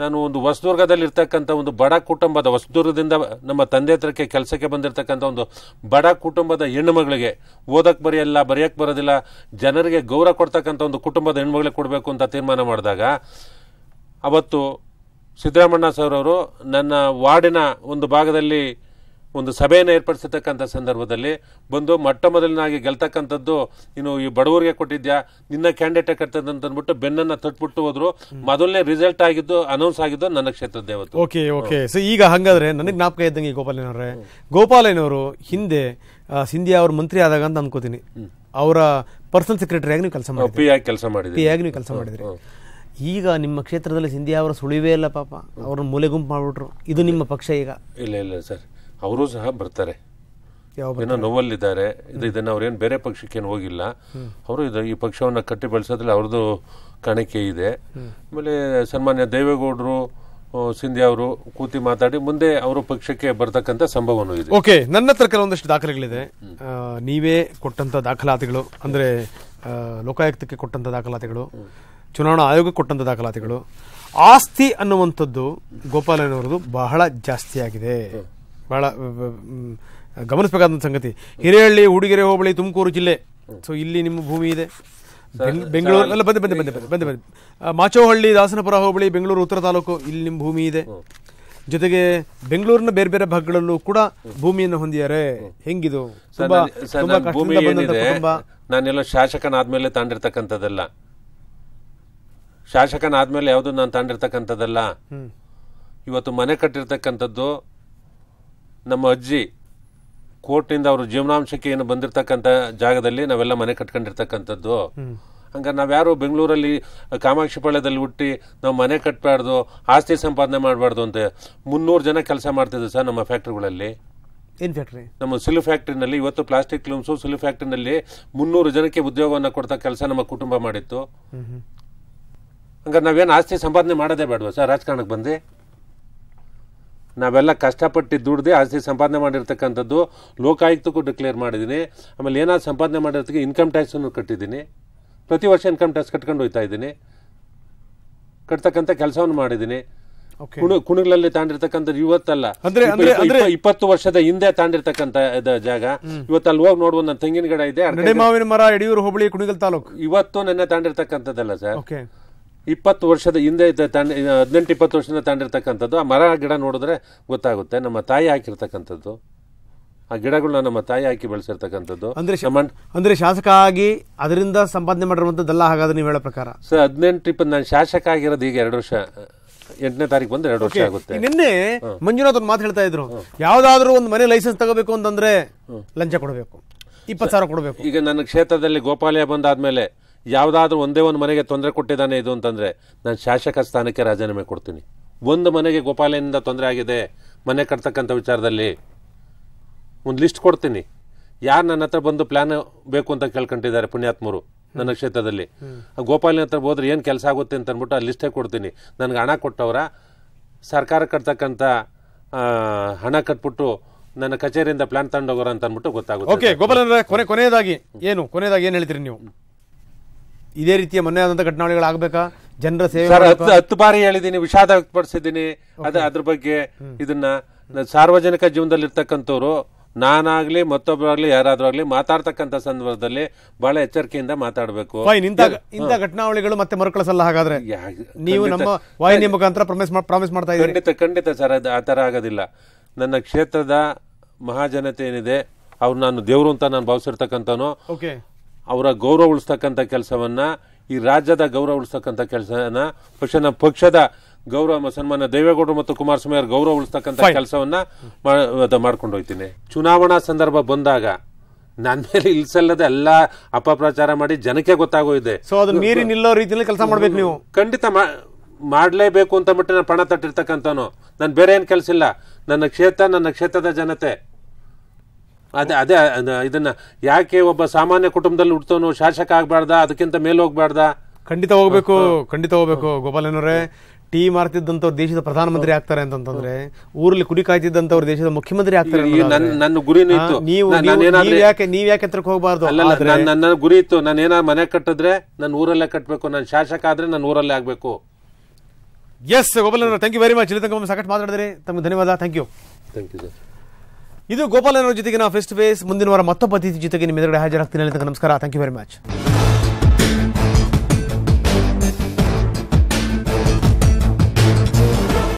ನಾನು ಒಂದು ಹೊಸದುರ್ಗದಲ್ಲಿರ್ತಕ್ಕಂಥ ಒಂದು ಬಡ ಕುಟುಂಬದ ಹೊಸದುರ್ಗದಿಂದ ನಮ್ಮ ತಂದೆ ಹತ್ರಕ್ಕೆ ಕೆಲಸಕ್ಕೆ ಬಂದಿರತಕ್ಕಂಥ ಒಂದು ಬಡ ಕುಟುಂಬದ ಹೆಣ್ಣು ಓದಕ್ಕೆ ಬರೆಯಲ್ಲ ಬರೆಯೋಕ್ಕೆ ಬರೋದಿಲ್ಲ ಜನರಿಗೆ ಗೌರವ ಕೊಡ್ತಕ್ಕಂಥ ಒಂದು ಕುಟುಂಬದ ಹೆಣ್ಮಗಳಿಗೆ ಕೊಡಬೇಕು ಅಂತ ತೀರ್ಮಾನ ಮಾಡಿದಾಗ ಅವತ್ತು ಸಿದ್ದರಾಮಣ್ಣ ಸರ್ ಅವರು ನನ್ನ ವಾರ್ಡಿನ ಒಂದು ಭಾಗದಲ್ಲಿ ಒಂದು ಸಭೆಯನ್ನು ಏರ್ಪಡಿಸಿರ್ತಕ್ಕಂಥ ಸಂದರ್ಭದಲ್ಲಿ ಬಂದು ಮೊಟ್ಟ ಮೊದಲಿನಾಗಿ ಗೆಲ್ತಕ್ಕಂಥದ್ದು ನೀನು ಈ ಬಡವರಿಗೆ ಕೊಟ್ಟಿದ್ಯಾ ನಿನ್ನ ಕ್ಯಾಂಡಿಡೇಟ್ ಕರ್ತದ ಅಂತ ಅಂದ್ಬಿಟ್ಟು ಬೆನ್ನನ್ನು ತಟ್ಬಿಟ್ಟು ಹೋದ್ರು ಮೊದಲನೇ ರಿಸಲ್ಟ್ ಆಗಿದ್ದು ಅನೌನ್ಸ್ ಆಗಿದ್ದು ನನ್ನ ಕ್ಷೇತ್ರದ್ದೇ ಅವತ್ತು ಓಕೆ ಓಕೆ ಸೊ ಈಗ ಹಾಗಾದ್ರೆ ನನಗೆ ನಾಪಕ ಇದ್ದಂಗೆ ಗೋಪಾಲಯ್ಯನವ್ರೆ ಗೋಪಾಲಯ್ಯನವರು ಹಿಂದೆ ಸಿಂಧಿಯಾ ಅವರು ಮಂತ್ರಿ ಆದಾಗ ಅಂತ ಅನ್ಕೋತೀನಿ ಅವರ ಪರ್ಸನಲ್ ಸೆಕ್ರೆಟರಿಯಾಗಿ ನೀವು ಕೆಲಸ ಮಾಡಿ ಕೆಲಸ ಮಾಡಿದ್ರಿ ಪಿ ಆಗಿ ನೀವು ಕೆಲಸ ಮಾಡಿದ್ರಿ ಈಗ ನಿಮ್ಮ ಕ್ಷೇತ್ರದಲ್ಲಿ ಸಿಂಧಿಯಾ ಅವರ ಸುಳಿವೇ ಇಲ್ಲ ಪಾಪ ಅವ್ರನ್ನ ಮೂಲೆ ಗುಂಪು ಮಾಡಿಬಿಟ್ರು ಇದು ನಿಮ್ಮ ಪಕ್ಷ ಈಗ ಇಲ್ಲ ಇಲ್ಲ ಸರ್ ಅವರು ಸಹ ಬರ್ತಾರೆ ನೋವಲ್ಲಿದ್ದಾರೆ ಇದು ಇದನ್ನು ಅವ್ರೇನು ಬೇರೆ ಪಕ್ಷಕ್ಕೇನು ಹೋಗಿಲ್ಲ ಅವರು ಇದು ಈ ಪಕ್ಷವನ್ನು ಕಟ್ಟಿ ಬೆಳೆಸೋದ್ರಲ್ಲಿ ಅವ್ರದ್ದು ಕಾಣಿಕೆ ಇದೆ ಆಮೇಲೆ ಸನ್ಮಾನ್ಯ ದೇವೇಗೌಡರು ಸಿಂಧ್ಯಾ ಅವರು ಕೂತಿ ಮಾತಾಡಿ ಮುಂದೆ ಅವರು ಪಕ್ಷಕ್ಕೆ ಬರ್ತಕ್ಕಂಥ ಸಂಭವನೂ ಇದೆ ಓಕೆ ನನ್ನ ಹತ್ರ ಕೆಲವೊಂದಷ್ಟು ದಾಖಲೆಗಳಿದೆ ನೀವೇ ಕೊಟ್ಟಂಥ ದಾಖಲಾತಿಗಳು ಅಂದರೆ ಲೋಕಾಯುಕ್ತಕ್ಕೆ ಕೊಟ್ಟಂಥ ದಾಖಲಾತಿಗಳು ಚುನಾವಣಾ ಆಯೋಗಕ್ಕೆ ಕೊಟ್ಟಂಥ ದಾಖಲಾತಿಗಳು ಆಸ್ತಿ ಅನ್ನುವಂಥದ್ದು ಗೋಪಾಲಯ್ಯನವರದು ಬಹಳ ಜಾಸ್ತಿಯಾಗಿದೆ ಭಾಳ ಗಮನಿಸಬೇಕಾದಂಥ ಸಂಗತಿ ಹಿರೇಹಳ್ಳಿ ಉಡುಗೆರೆ ಹೋಬಳಿ ತುಮಕೂರು ಜಿಲ್ಲೆ ಸೊ ಇಲ್ಲಿ ನಿಮ್ಮ ಭೂಮಿ ಇದೆ ಬೆಂಗಳೂರು ಅಲ್ಲ ಬಂದೆ ಬಂದೆ ಬಂದೆ ಬಂದೆ ಬಂದೆ ಮಾಚೋಹಳ್ಳಿ ದಾಸನಪುರ ಹೋಬಳಿ ಬೆಂಗಳೂರು ಉತ್ತರ ತಾಲೂಕು ಇಲ್ಲಿ ನಿಮ್ಮ ಭೂಮಿ ಇದೆ ಜೊತೆಗೆ ಬೆಂಗಳೂರಿನ ಬೇರೆ ಬೇರೆ ಭಾಗಗಳಲ್ಲೂ ಕೂಡ ಭೂಮಿಯನ್ನು ಹೊಂದಿದ್ದಾರೆ ಹೆಂಗಿದು ಭೂಮಿ ಶಾಸಕನ ನಾನೆಲ್ಲ ಶಾಸಕನಾದ್ಮೇಲೆ ತಾಂಡಿರ್ತಕ್ಕಂಥದ್ದಲ್ಲ ಶಾಸಕನಾದ್ಮೇಲೆ ಯಾವುದು ನಾನು ತಾಂಡಿರ್ತಕ್ಕಂಥದ್ದಲ್ಲ ಇವತ್ತು ಮನೆ ಕಟ್ಟಿರ್ತಕ್ಕಂಥದ್ದು ನಮ್ಮ ಅಜ್ಜಿ ಕೋರ್ಟ್ನಿಂದ ಅವರು ಜೀವನಾಂಶಕ್ಕೆ ಏನು ಬಂದಿರತಕ್ಕಂಥ ಜಾಗದಲ್ಲಿ ನಾವೆಲ್ಲ ಮನೆ ಕಟ್ಕೊಂಡಿರ್ತಕ್ಕಂಥದ್ದು ಹಂಗ ನಾವ್ಯಾರು ಬೆಂಗಳೂರಲ್ಲಿ ಕಾಮಾಕ್ಷಿ ಹುಟ್ಟಿ ನಾವು ಮನೆ ಕಟ್ಟಬಾರ್ದು ಆಸ್ತಿ ಸಂಪಾದನೆ ಮಾಡಬಾರ್ದು ಅಂತ ಮುನ್ನೂರು ಜನ ಕೆಲಸ ಮಾಡ್ತಿದ್ದೆ ಸರ್ ನಮ್ಮ ಫ್ಯಾಕ್ಟ್ರಿಗಳಲ್ಲಿ ಫ್ಯಾಕ್ಟ್ರಿ ನಮ್ಮ ಸಿಲು ಫ್ಯಾಕ್ಟ್ರಿನಲ್ಲಿ ಇವತ್ತು ಪ್ಲಾಸ್ಟಿಕ್ ಲೂಮ್ಸು ಸಿಲು ಫ್ಯಾಕ್ಟ್ರಿನಲ್ಲಿ ಮುನ್ನೂರು ಜನಕ್ಕೆ ಉದ್ಯೋಗವನ್ನು ಕೊಡ್ತಾ ಕೆಲಸ ನಮ್ಮ ಕುಟುಂಬ ಮಾಡಿತ್ತು ಹಂಗಾರೆ ನಾವೇನು ಆಸ್ತಿ ಸಂಪಾದನೆ ಮಾಡೋದೇ ಬೇಡವಾ ಸರ್ ರಾಜಕಾರಣಕ್ಕೆ ಬಂದು ನಾವೆಲ್ಲ ಕಷ್ಟಪಟ್ಟು ದುಡ್ದೆ ಆಸ್ತಿ ಸಂಪಾದನೆ ಮಾಡಿರ್ತಕ್ಕಂಥದ್ದು ಲೋಕಾಯುಕ್ತಕ್ಕೂ ಡಿಕ್ಲೇರ್ ಮಾಡಿದ್ದೀನಿ ಆಮೇಲೆ ಏನಾದ್ರು ಸಂಪಾದನೆ ಮಾಡಿರ್ತಕ್ಕೆ ಇನ್ಕಮ್ ಟ್ಯಾಕ್ಸನ್ನು ಕಟ್ಟಿದ್ದೀನಿ ಪ್ರತಿ ವರ್ಷ ಇನ್ಕಮ್ ಟ್ಯಾಕ್ಸ್ ಕಟ್ಕೊಂಡು ಹೋಯ್ತಾ ಇದ್ದೀನಿ ಕಟ್ತಕ್ಕಂಥ ಕೆಲಸವನ್ನು ಮಾಡಿದ್ದೀನಿ ಕುಣಿಗಳಲ್ಲಿ ತಾಂಡಿರ್ತಕ್ಕಂಥ ಇವತ್ತಲ್ಲ ಅಂದ್ರೆ ಇಪ್ಪತ್ತು ವರ್ಷದ ಹಿಂದೆ ತಾಂಡಿರ್ತಕ್ಕಂಥ ಜಾಗ ಇವತ್ತಲ್ಲಿ ಹೋಗಿ ನೋಡುವ ತೆಂಗಿನ ಗಿಡ ಇದೆ ಮಾವಿನ ಮರ ಯಡಿಯೂರು ಹೋಬಳಿ ಕುಣಿಗಲ್ ತಾಲೂಕು ಇವತ್ತು ನೆನ್ನೆ ತಾಂಡಿರ್ತಕ್ಕಂಥದ್ದಲ್ಲ ಸರ್ ಇಪ್ಪತ್ತು ವರ್ಷದ ಹಿಂದೆ ತಂಡ ಹದಿನೆಂಟು ಇಪ್ಪತ್ತು ವರ್ಷದಿಂದ ತಂಡಿರ್ತಕ್ಕಂಥದ್ದು ಆ ಮರ ಗಿಡ ನೋಡಿದ್ರೆ ಗೊತ್ತಾಗುತ್ತೆ ನಮ್ಮ ತಾಯಿ ಹಾಕಿರ್ತಕ್ಕಂಥದ್ದು ಆ ಗಿಡಗಳನ್ನ ನಮ್ಮ ತಾಯಿ ಹಾಕಿ ಬೆಳೆಸಿರ್ತಕ್ಕಂಥದ್ದು ಅಂದ್ರೆ ಅಂದ್ರೆ ಶಾಸಕ ಆಗಿ ಅದರಿಂದ ಸಂಪಾದನೆ ಮಾಡಿರುವಂಥದ್ದೆಲ್ಲ ಹಾಗಾದ್ರೆ ನೀವು ಹೇಳೋ ಪ್ರಕಾರ ಸರ್ ಹದಿನೆಂಟು ಇಪ್ಪತ್ತು ನಾನು ಶಾಸಕ ಆಗಿರೋದು ಈಗ ಎರಡು ವರ್ಷ ಎಂಟನೇ ತಾರೀಕು ಬಂದ್ರೆ ಎರಡು ವರ್ಷ ಆಗುತ್ತೆ ನಿನ್ನೆ ಮಂಜುನಾಥ್ ಒಂದು ಮಾತು ಹೇಳ್ತಾ ಇದ್ರು ಯಾವ್ದಾದ್ರು ಒಂದು ಮನೆ ಲೈಸೆನ್ಸ್ ತಗೋಬೇಕು ಅಂತಂದ್ರೆ ಲಂಚ ಕೊಡಬೇಕು ಇಪ್ಪತ್ತು ಸಾವಿರ ಕೊಡಬೇಕು ಈಗ ನನ್ನ ಕ್ಷೇತ್ರದಲ್ಲಿ ಗೋಪಾಲಯ ಬಂದಾದ್ಮೇಲೆ ಯಾವುದಾದ್ರೂ ಒಂದೇ ಒಂದು ಮನೆಗೆ ತೊಂದರೆ ಕೊಟ್ಟಿದ್ದಾನೆ ಇದು ಅಂತಂದರೆ ನಾನು ಶಾಸಕ ಸ್ಥಾನಕ್ಕೆ ರಾಜೀನಾಮೆ ಕೊಡ್ತೀನಿ ಒಂದು ಮನೆಗೆ ಗೋಪಾಲನಿಂದ ತೊಂದರೆ ಆಗಿದೆ ಮನೆ ಕಟ್ತಕ್ಕಂಥ ವಿಚಾರದಲ್ಲಿ ಒಂದು ಲಿಸ್ಟ್ ಕೊಡ್ತೀನಿ ಯಾರು ನನ್ನ ಹತ್ರ ಬಂದು ಪ್ಲ್ಯಾನ್ ಬೇಕು ಅಂತ ಕೇಳ್ಕೊಂಡಿದ್ದಾರೆ ಪುಣ್ಯಾತ್ಮರು ನನ್ನ ಕ್ಷೇತ್ರದಲ್ಲಿ ಗೋಪಾಲಯ್ಯ ಹತ್ರ ಹೋದ್ರೆ ಏನು ಕೆಲಸ ಆಗುತ್ತೆ ಅಂತ ಅಂದ್ಬಿಟ್ಟು ಆ ಲಿಸ್ಟೇ ಕೊಡ್ತೀನಿ ನನಗೆ ಹಣ ಕೊಟ್ಟವರ ಸರ್ಕಾರ ಕಟ್ತಕ್ಕಂಥ ಹಣ ಕಟ್ಬಿಟ್ಟು ನನ್ನ ಕಚೇರಿಯಿಂದ ಪ್ಲಾನ್ ತಗೊಂಡೋಗೋರ ಅಂತ ಅಂದ್ಬಿಟ್ಟು ಗೊತ್ತಾಗುತ್ತೆ ಓಕೆ ಗೋಪಾಲನ ಕೊನೆ ಕೊನೆಯದಾಗಿ ಏನು ಕೊನೆಯದಾಗಿ ಏನು ಹೇಳ್ತೀರಿ ನೀವು ಇದೇ ರೀತಿಯ ಮೊನ್ನೆ ಘಟನಾವಳಿಗಳು ಘಟನಾವಳಿಗಳಾಗಬೇಕಾ ಜನರ ಸೇವೆ ಹತ್ತು ಬಾರಿ ಹೇಳಿದ್ದೀನಿ ವಿಷಾದ ವ್ಯಕ್ತಪಡಿಸಿದ್ದೀನಿ ಅದ ಅದ್ರ ಬಗ್ಗೆ ಇದನ್ನ ಸಾರ್ವಜನಿಕ ಜೀವನದಲ್ಲಿ ಇರ್ತಕ್ಕಂಥವ್ರು ನಾನಾಗ್ಲಿ ಮತ್ತೊಬ್ಬರಾಗ್ಲಿ ಯಾರಾದ್ರೂ ಆಗ್ಲಿ ಮಾತಾಡ್ತಕ್ಕಂಥ ಸಂದರ್ಭದಲ್ಲಿ ಬಹಳ ಎಚ್ಚರಿಕೆಯಿಂದ ಮಾತಾಡಬೇಕು ಇಂಥ ಘಟನಾವಳಿಗಳು ಮತ್ತೆ ಮರುಕಳಿಸಲ್ಲ ಹಾಗಾದ್ರೆ ನೀವು ನಮ್ಮ ವಾಹಿನಿ ಮುಖಾಂತರ ಪ್ರಾಮಿಸ್ ಮಾಡ್ತಾ ಇದ್ದೀರಿ ಖಂಡಿತ ಖಂಡಿತ ಸರ್ ಅದು ಆ ಥರ ಆಗೋದಿಲ್ಲ ನನ್ನ ಕ್ಷೇತ್ರದ ಮಹಾಜನತೆ ಏನಿದೆ ಅವ್ರು ನಾನು ದೇವರು ಅಂತ ನಾನು ಭಾವಿಸಿರ್ತಕ್ಕಂಥ ಅವರ ಗೌರವ ಉಳಿಸ್ತಕ್ಕಂಥ ಕೆಲಸವನ್ನು ಈ ರಾಜ್ಯದ ಗೌರವ ಉಳಿಸ್ತಕ್ಕಂಥ ಕೆಲಸನ ಪಕ್ಷ ನಮ್ಮ ಪಕ್ಷದ ಗೌರವ ಸನ್ಮಾನ ದೇವೇಗೌಡರು ಮತ್ತು ಕುಮಾರಸ್ವಾಮಿ ಅವರ ಗೌರವ ಉಳಿಸ್ತಕ್ಕಂಥ ಕೆಲಸವನ್ನ ಮಾಡ್ಕೊಂಡು ಹೋಗ್ತೀನಿ ಚುನಾವಣಾ ಸಂದರ್ಭ ಬಂದಾಗ ನನ್ನ ಮೇಲೆ ಇಲ್ಸಲ್ಲದೆ ಎಲ್ಲ ಅಪಪ್ರಚಾರ ಮಾಡಿ ಜನಕ್ಕೆ ಗೊತ್ತಾಗೋಯಿದೆ ಸೊ ಅದು ಮೀರಿ ನಿಲ್ಲೋ ರೀತಿಯಲ್ಲಿ ಕೆಲಸ ಮಾಡ್ಬೇಕು ನೀವು ಖಂಡಿತ ಮಾಡಲೇಬೇಕು ಅಂತ ಬಿಟ್ಟು ನಾನು ಪಣ ತಟ್ಟಿರ್ತಕ್ಕಂಥ ನಾನು ಬೇರೆ ಏನು ಕೆಲಸ ಇಲ್ಲ ನನ್ನ ಕ್ಷೇತ್ರ ನನ್ನ ಕ್ಷೇತ್ರದ ಜನತೆ ಅದೇ ಅದೇ ಇದನ್ನ ಯಾಕೆ ಒಬ್ಬ ಸಾಮಾನ್ಯ ಕುಟುಂಬದಲ್ಲಿ ಹುಡ್ತವನು ಶಾಸಕ ಆಗ್ಬಾರ್ದ ಅದಕ್ಕಿಂತ ಮೇಲೆ ಹೋಗ್ಬಾರ್ದ ಖಂಡಿತ ಹೋಗ್ಬೇಕು ಖಂಡಿತ ಹೋಗ್ಬೇಕು ಗೋಪಾಲನವರೇ ಟೀ ಮಾರ್ತಿದ್ದಂಥವ್ರು ದೇಶದ ಪ್ರಧಾನಮಂತ್ರಿ ಆಗ್ತಾರೆ ಅಂತಂದ್ರೆ ಊರಲ್ಲಿ ಕುಡಿ ಕಾಯ್ತಿದ್ದಂಥವ್ರು ದೇಶದ ಮುಖ್ಯಮಂತ್ರಿ ಆಗ್ತಾರೆ ನನ್ನ ಗುರಿ ನೀವು ಯಾಕೆ ನೀವ್ ಯಾಕೆ ಹತ್ರಕ್ಕೆ ಹೋಗಬಾರ್ದು ನನ್ನ ಗುರಿ ಇತ್ತು ನಾನು ಏನಾದ್ರು ಮನೆ ಕಟ್ಟಿದ್ರೆ ನನ್ನ ಊರಲ್ಲೇ ಕಟ್ಟಬೇಕು ನಾನು ಶಾಸಕ ಆದ್ರೆ ನನ್ನ ಊರಲ್ಲೇ ಆಗ್ಬೇಕು S Gopalan thank you very much ಇಲ್ಲಿ ತಂಗ ಸಾಕಷ್ಟು ಮಾತಾಡಿದ್ರೆ ತಮಗೆ ಧನ್ಯವಾದ thank you thank you sir ಇದು ಗೋಪಾಲನ್ ಅವರ ಜೊತೆಗಿನ ಫೇಸ್ ಫೇಸ್ ಮುಂದಿನ ವಾರ ಮತ್ತೊಬ್ಬ ಅತಿಥಿ ಜೊತೆಗೆ ನಿಮ್ಮ ಎದುರುಗಡೆ ಹಾಜರಾಗ್ತೀನಿ ಅಂತ ನಮಸ್ಕಾರ ಥ್ಯಾಂಕ್ ಯು ವೆರಿ ಮಚ್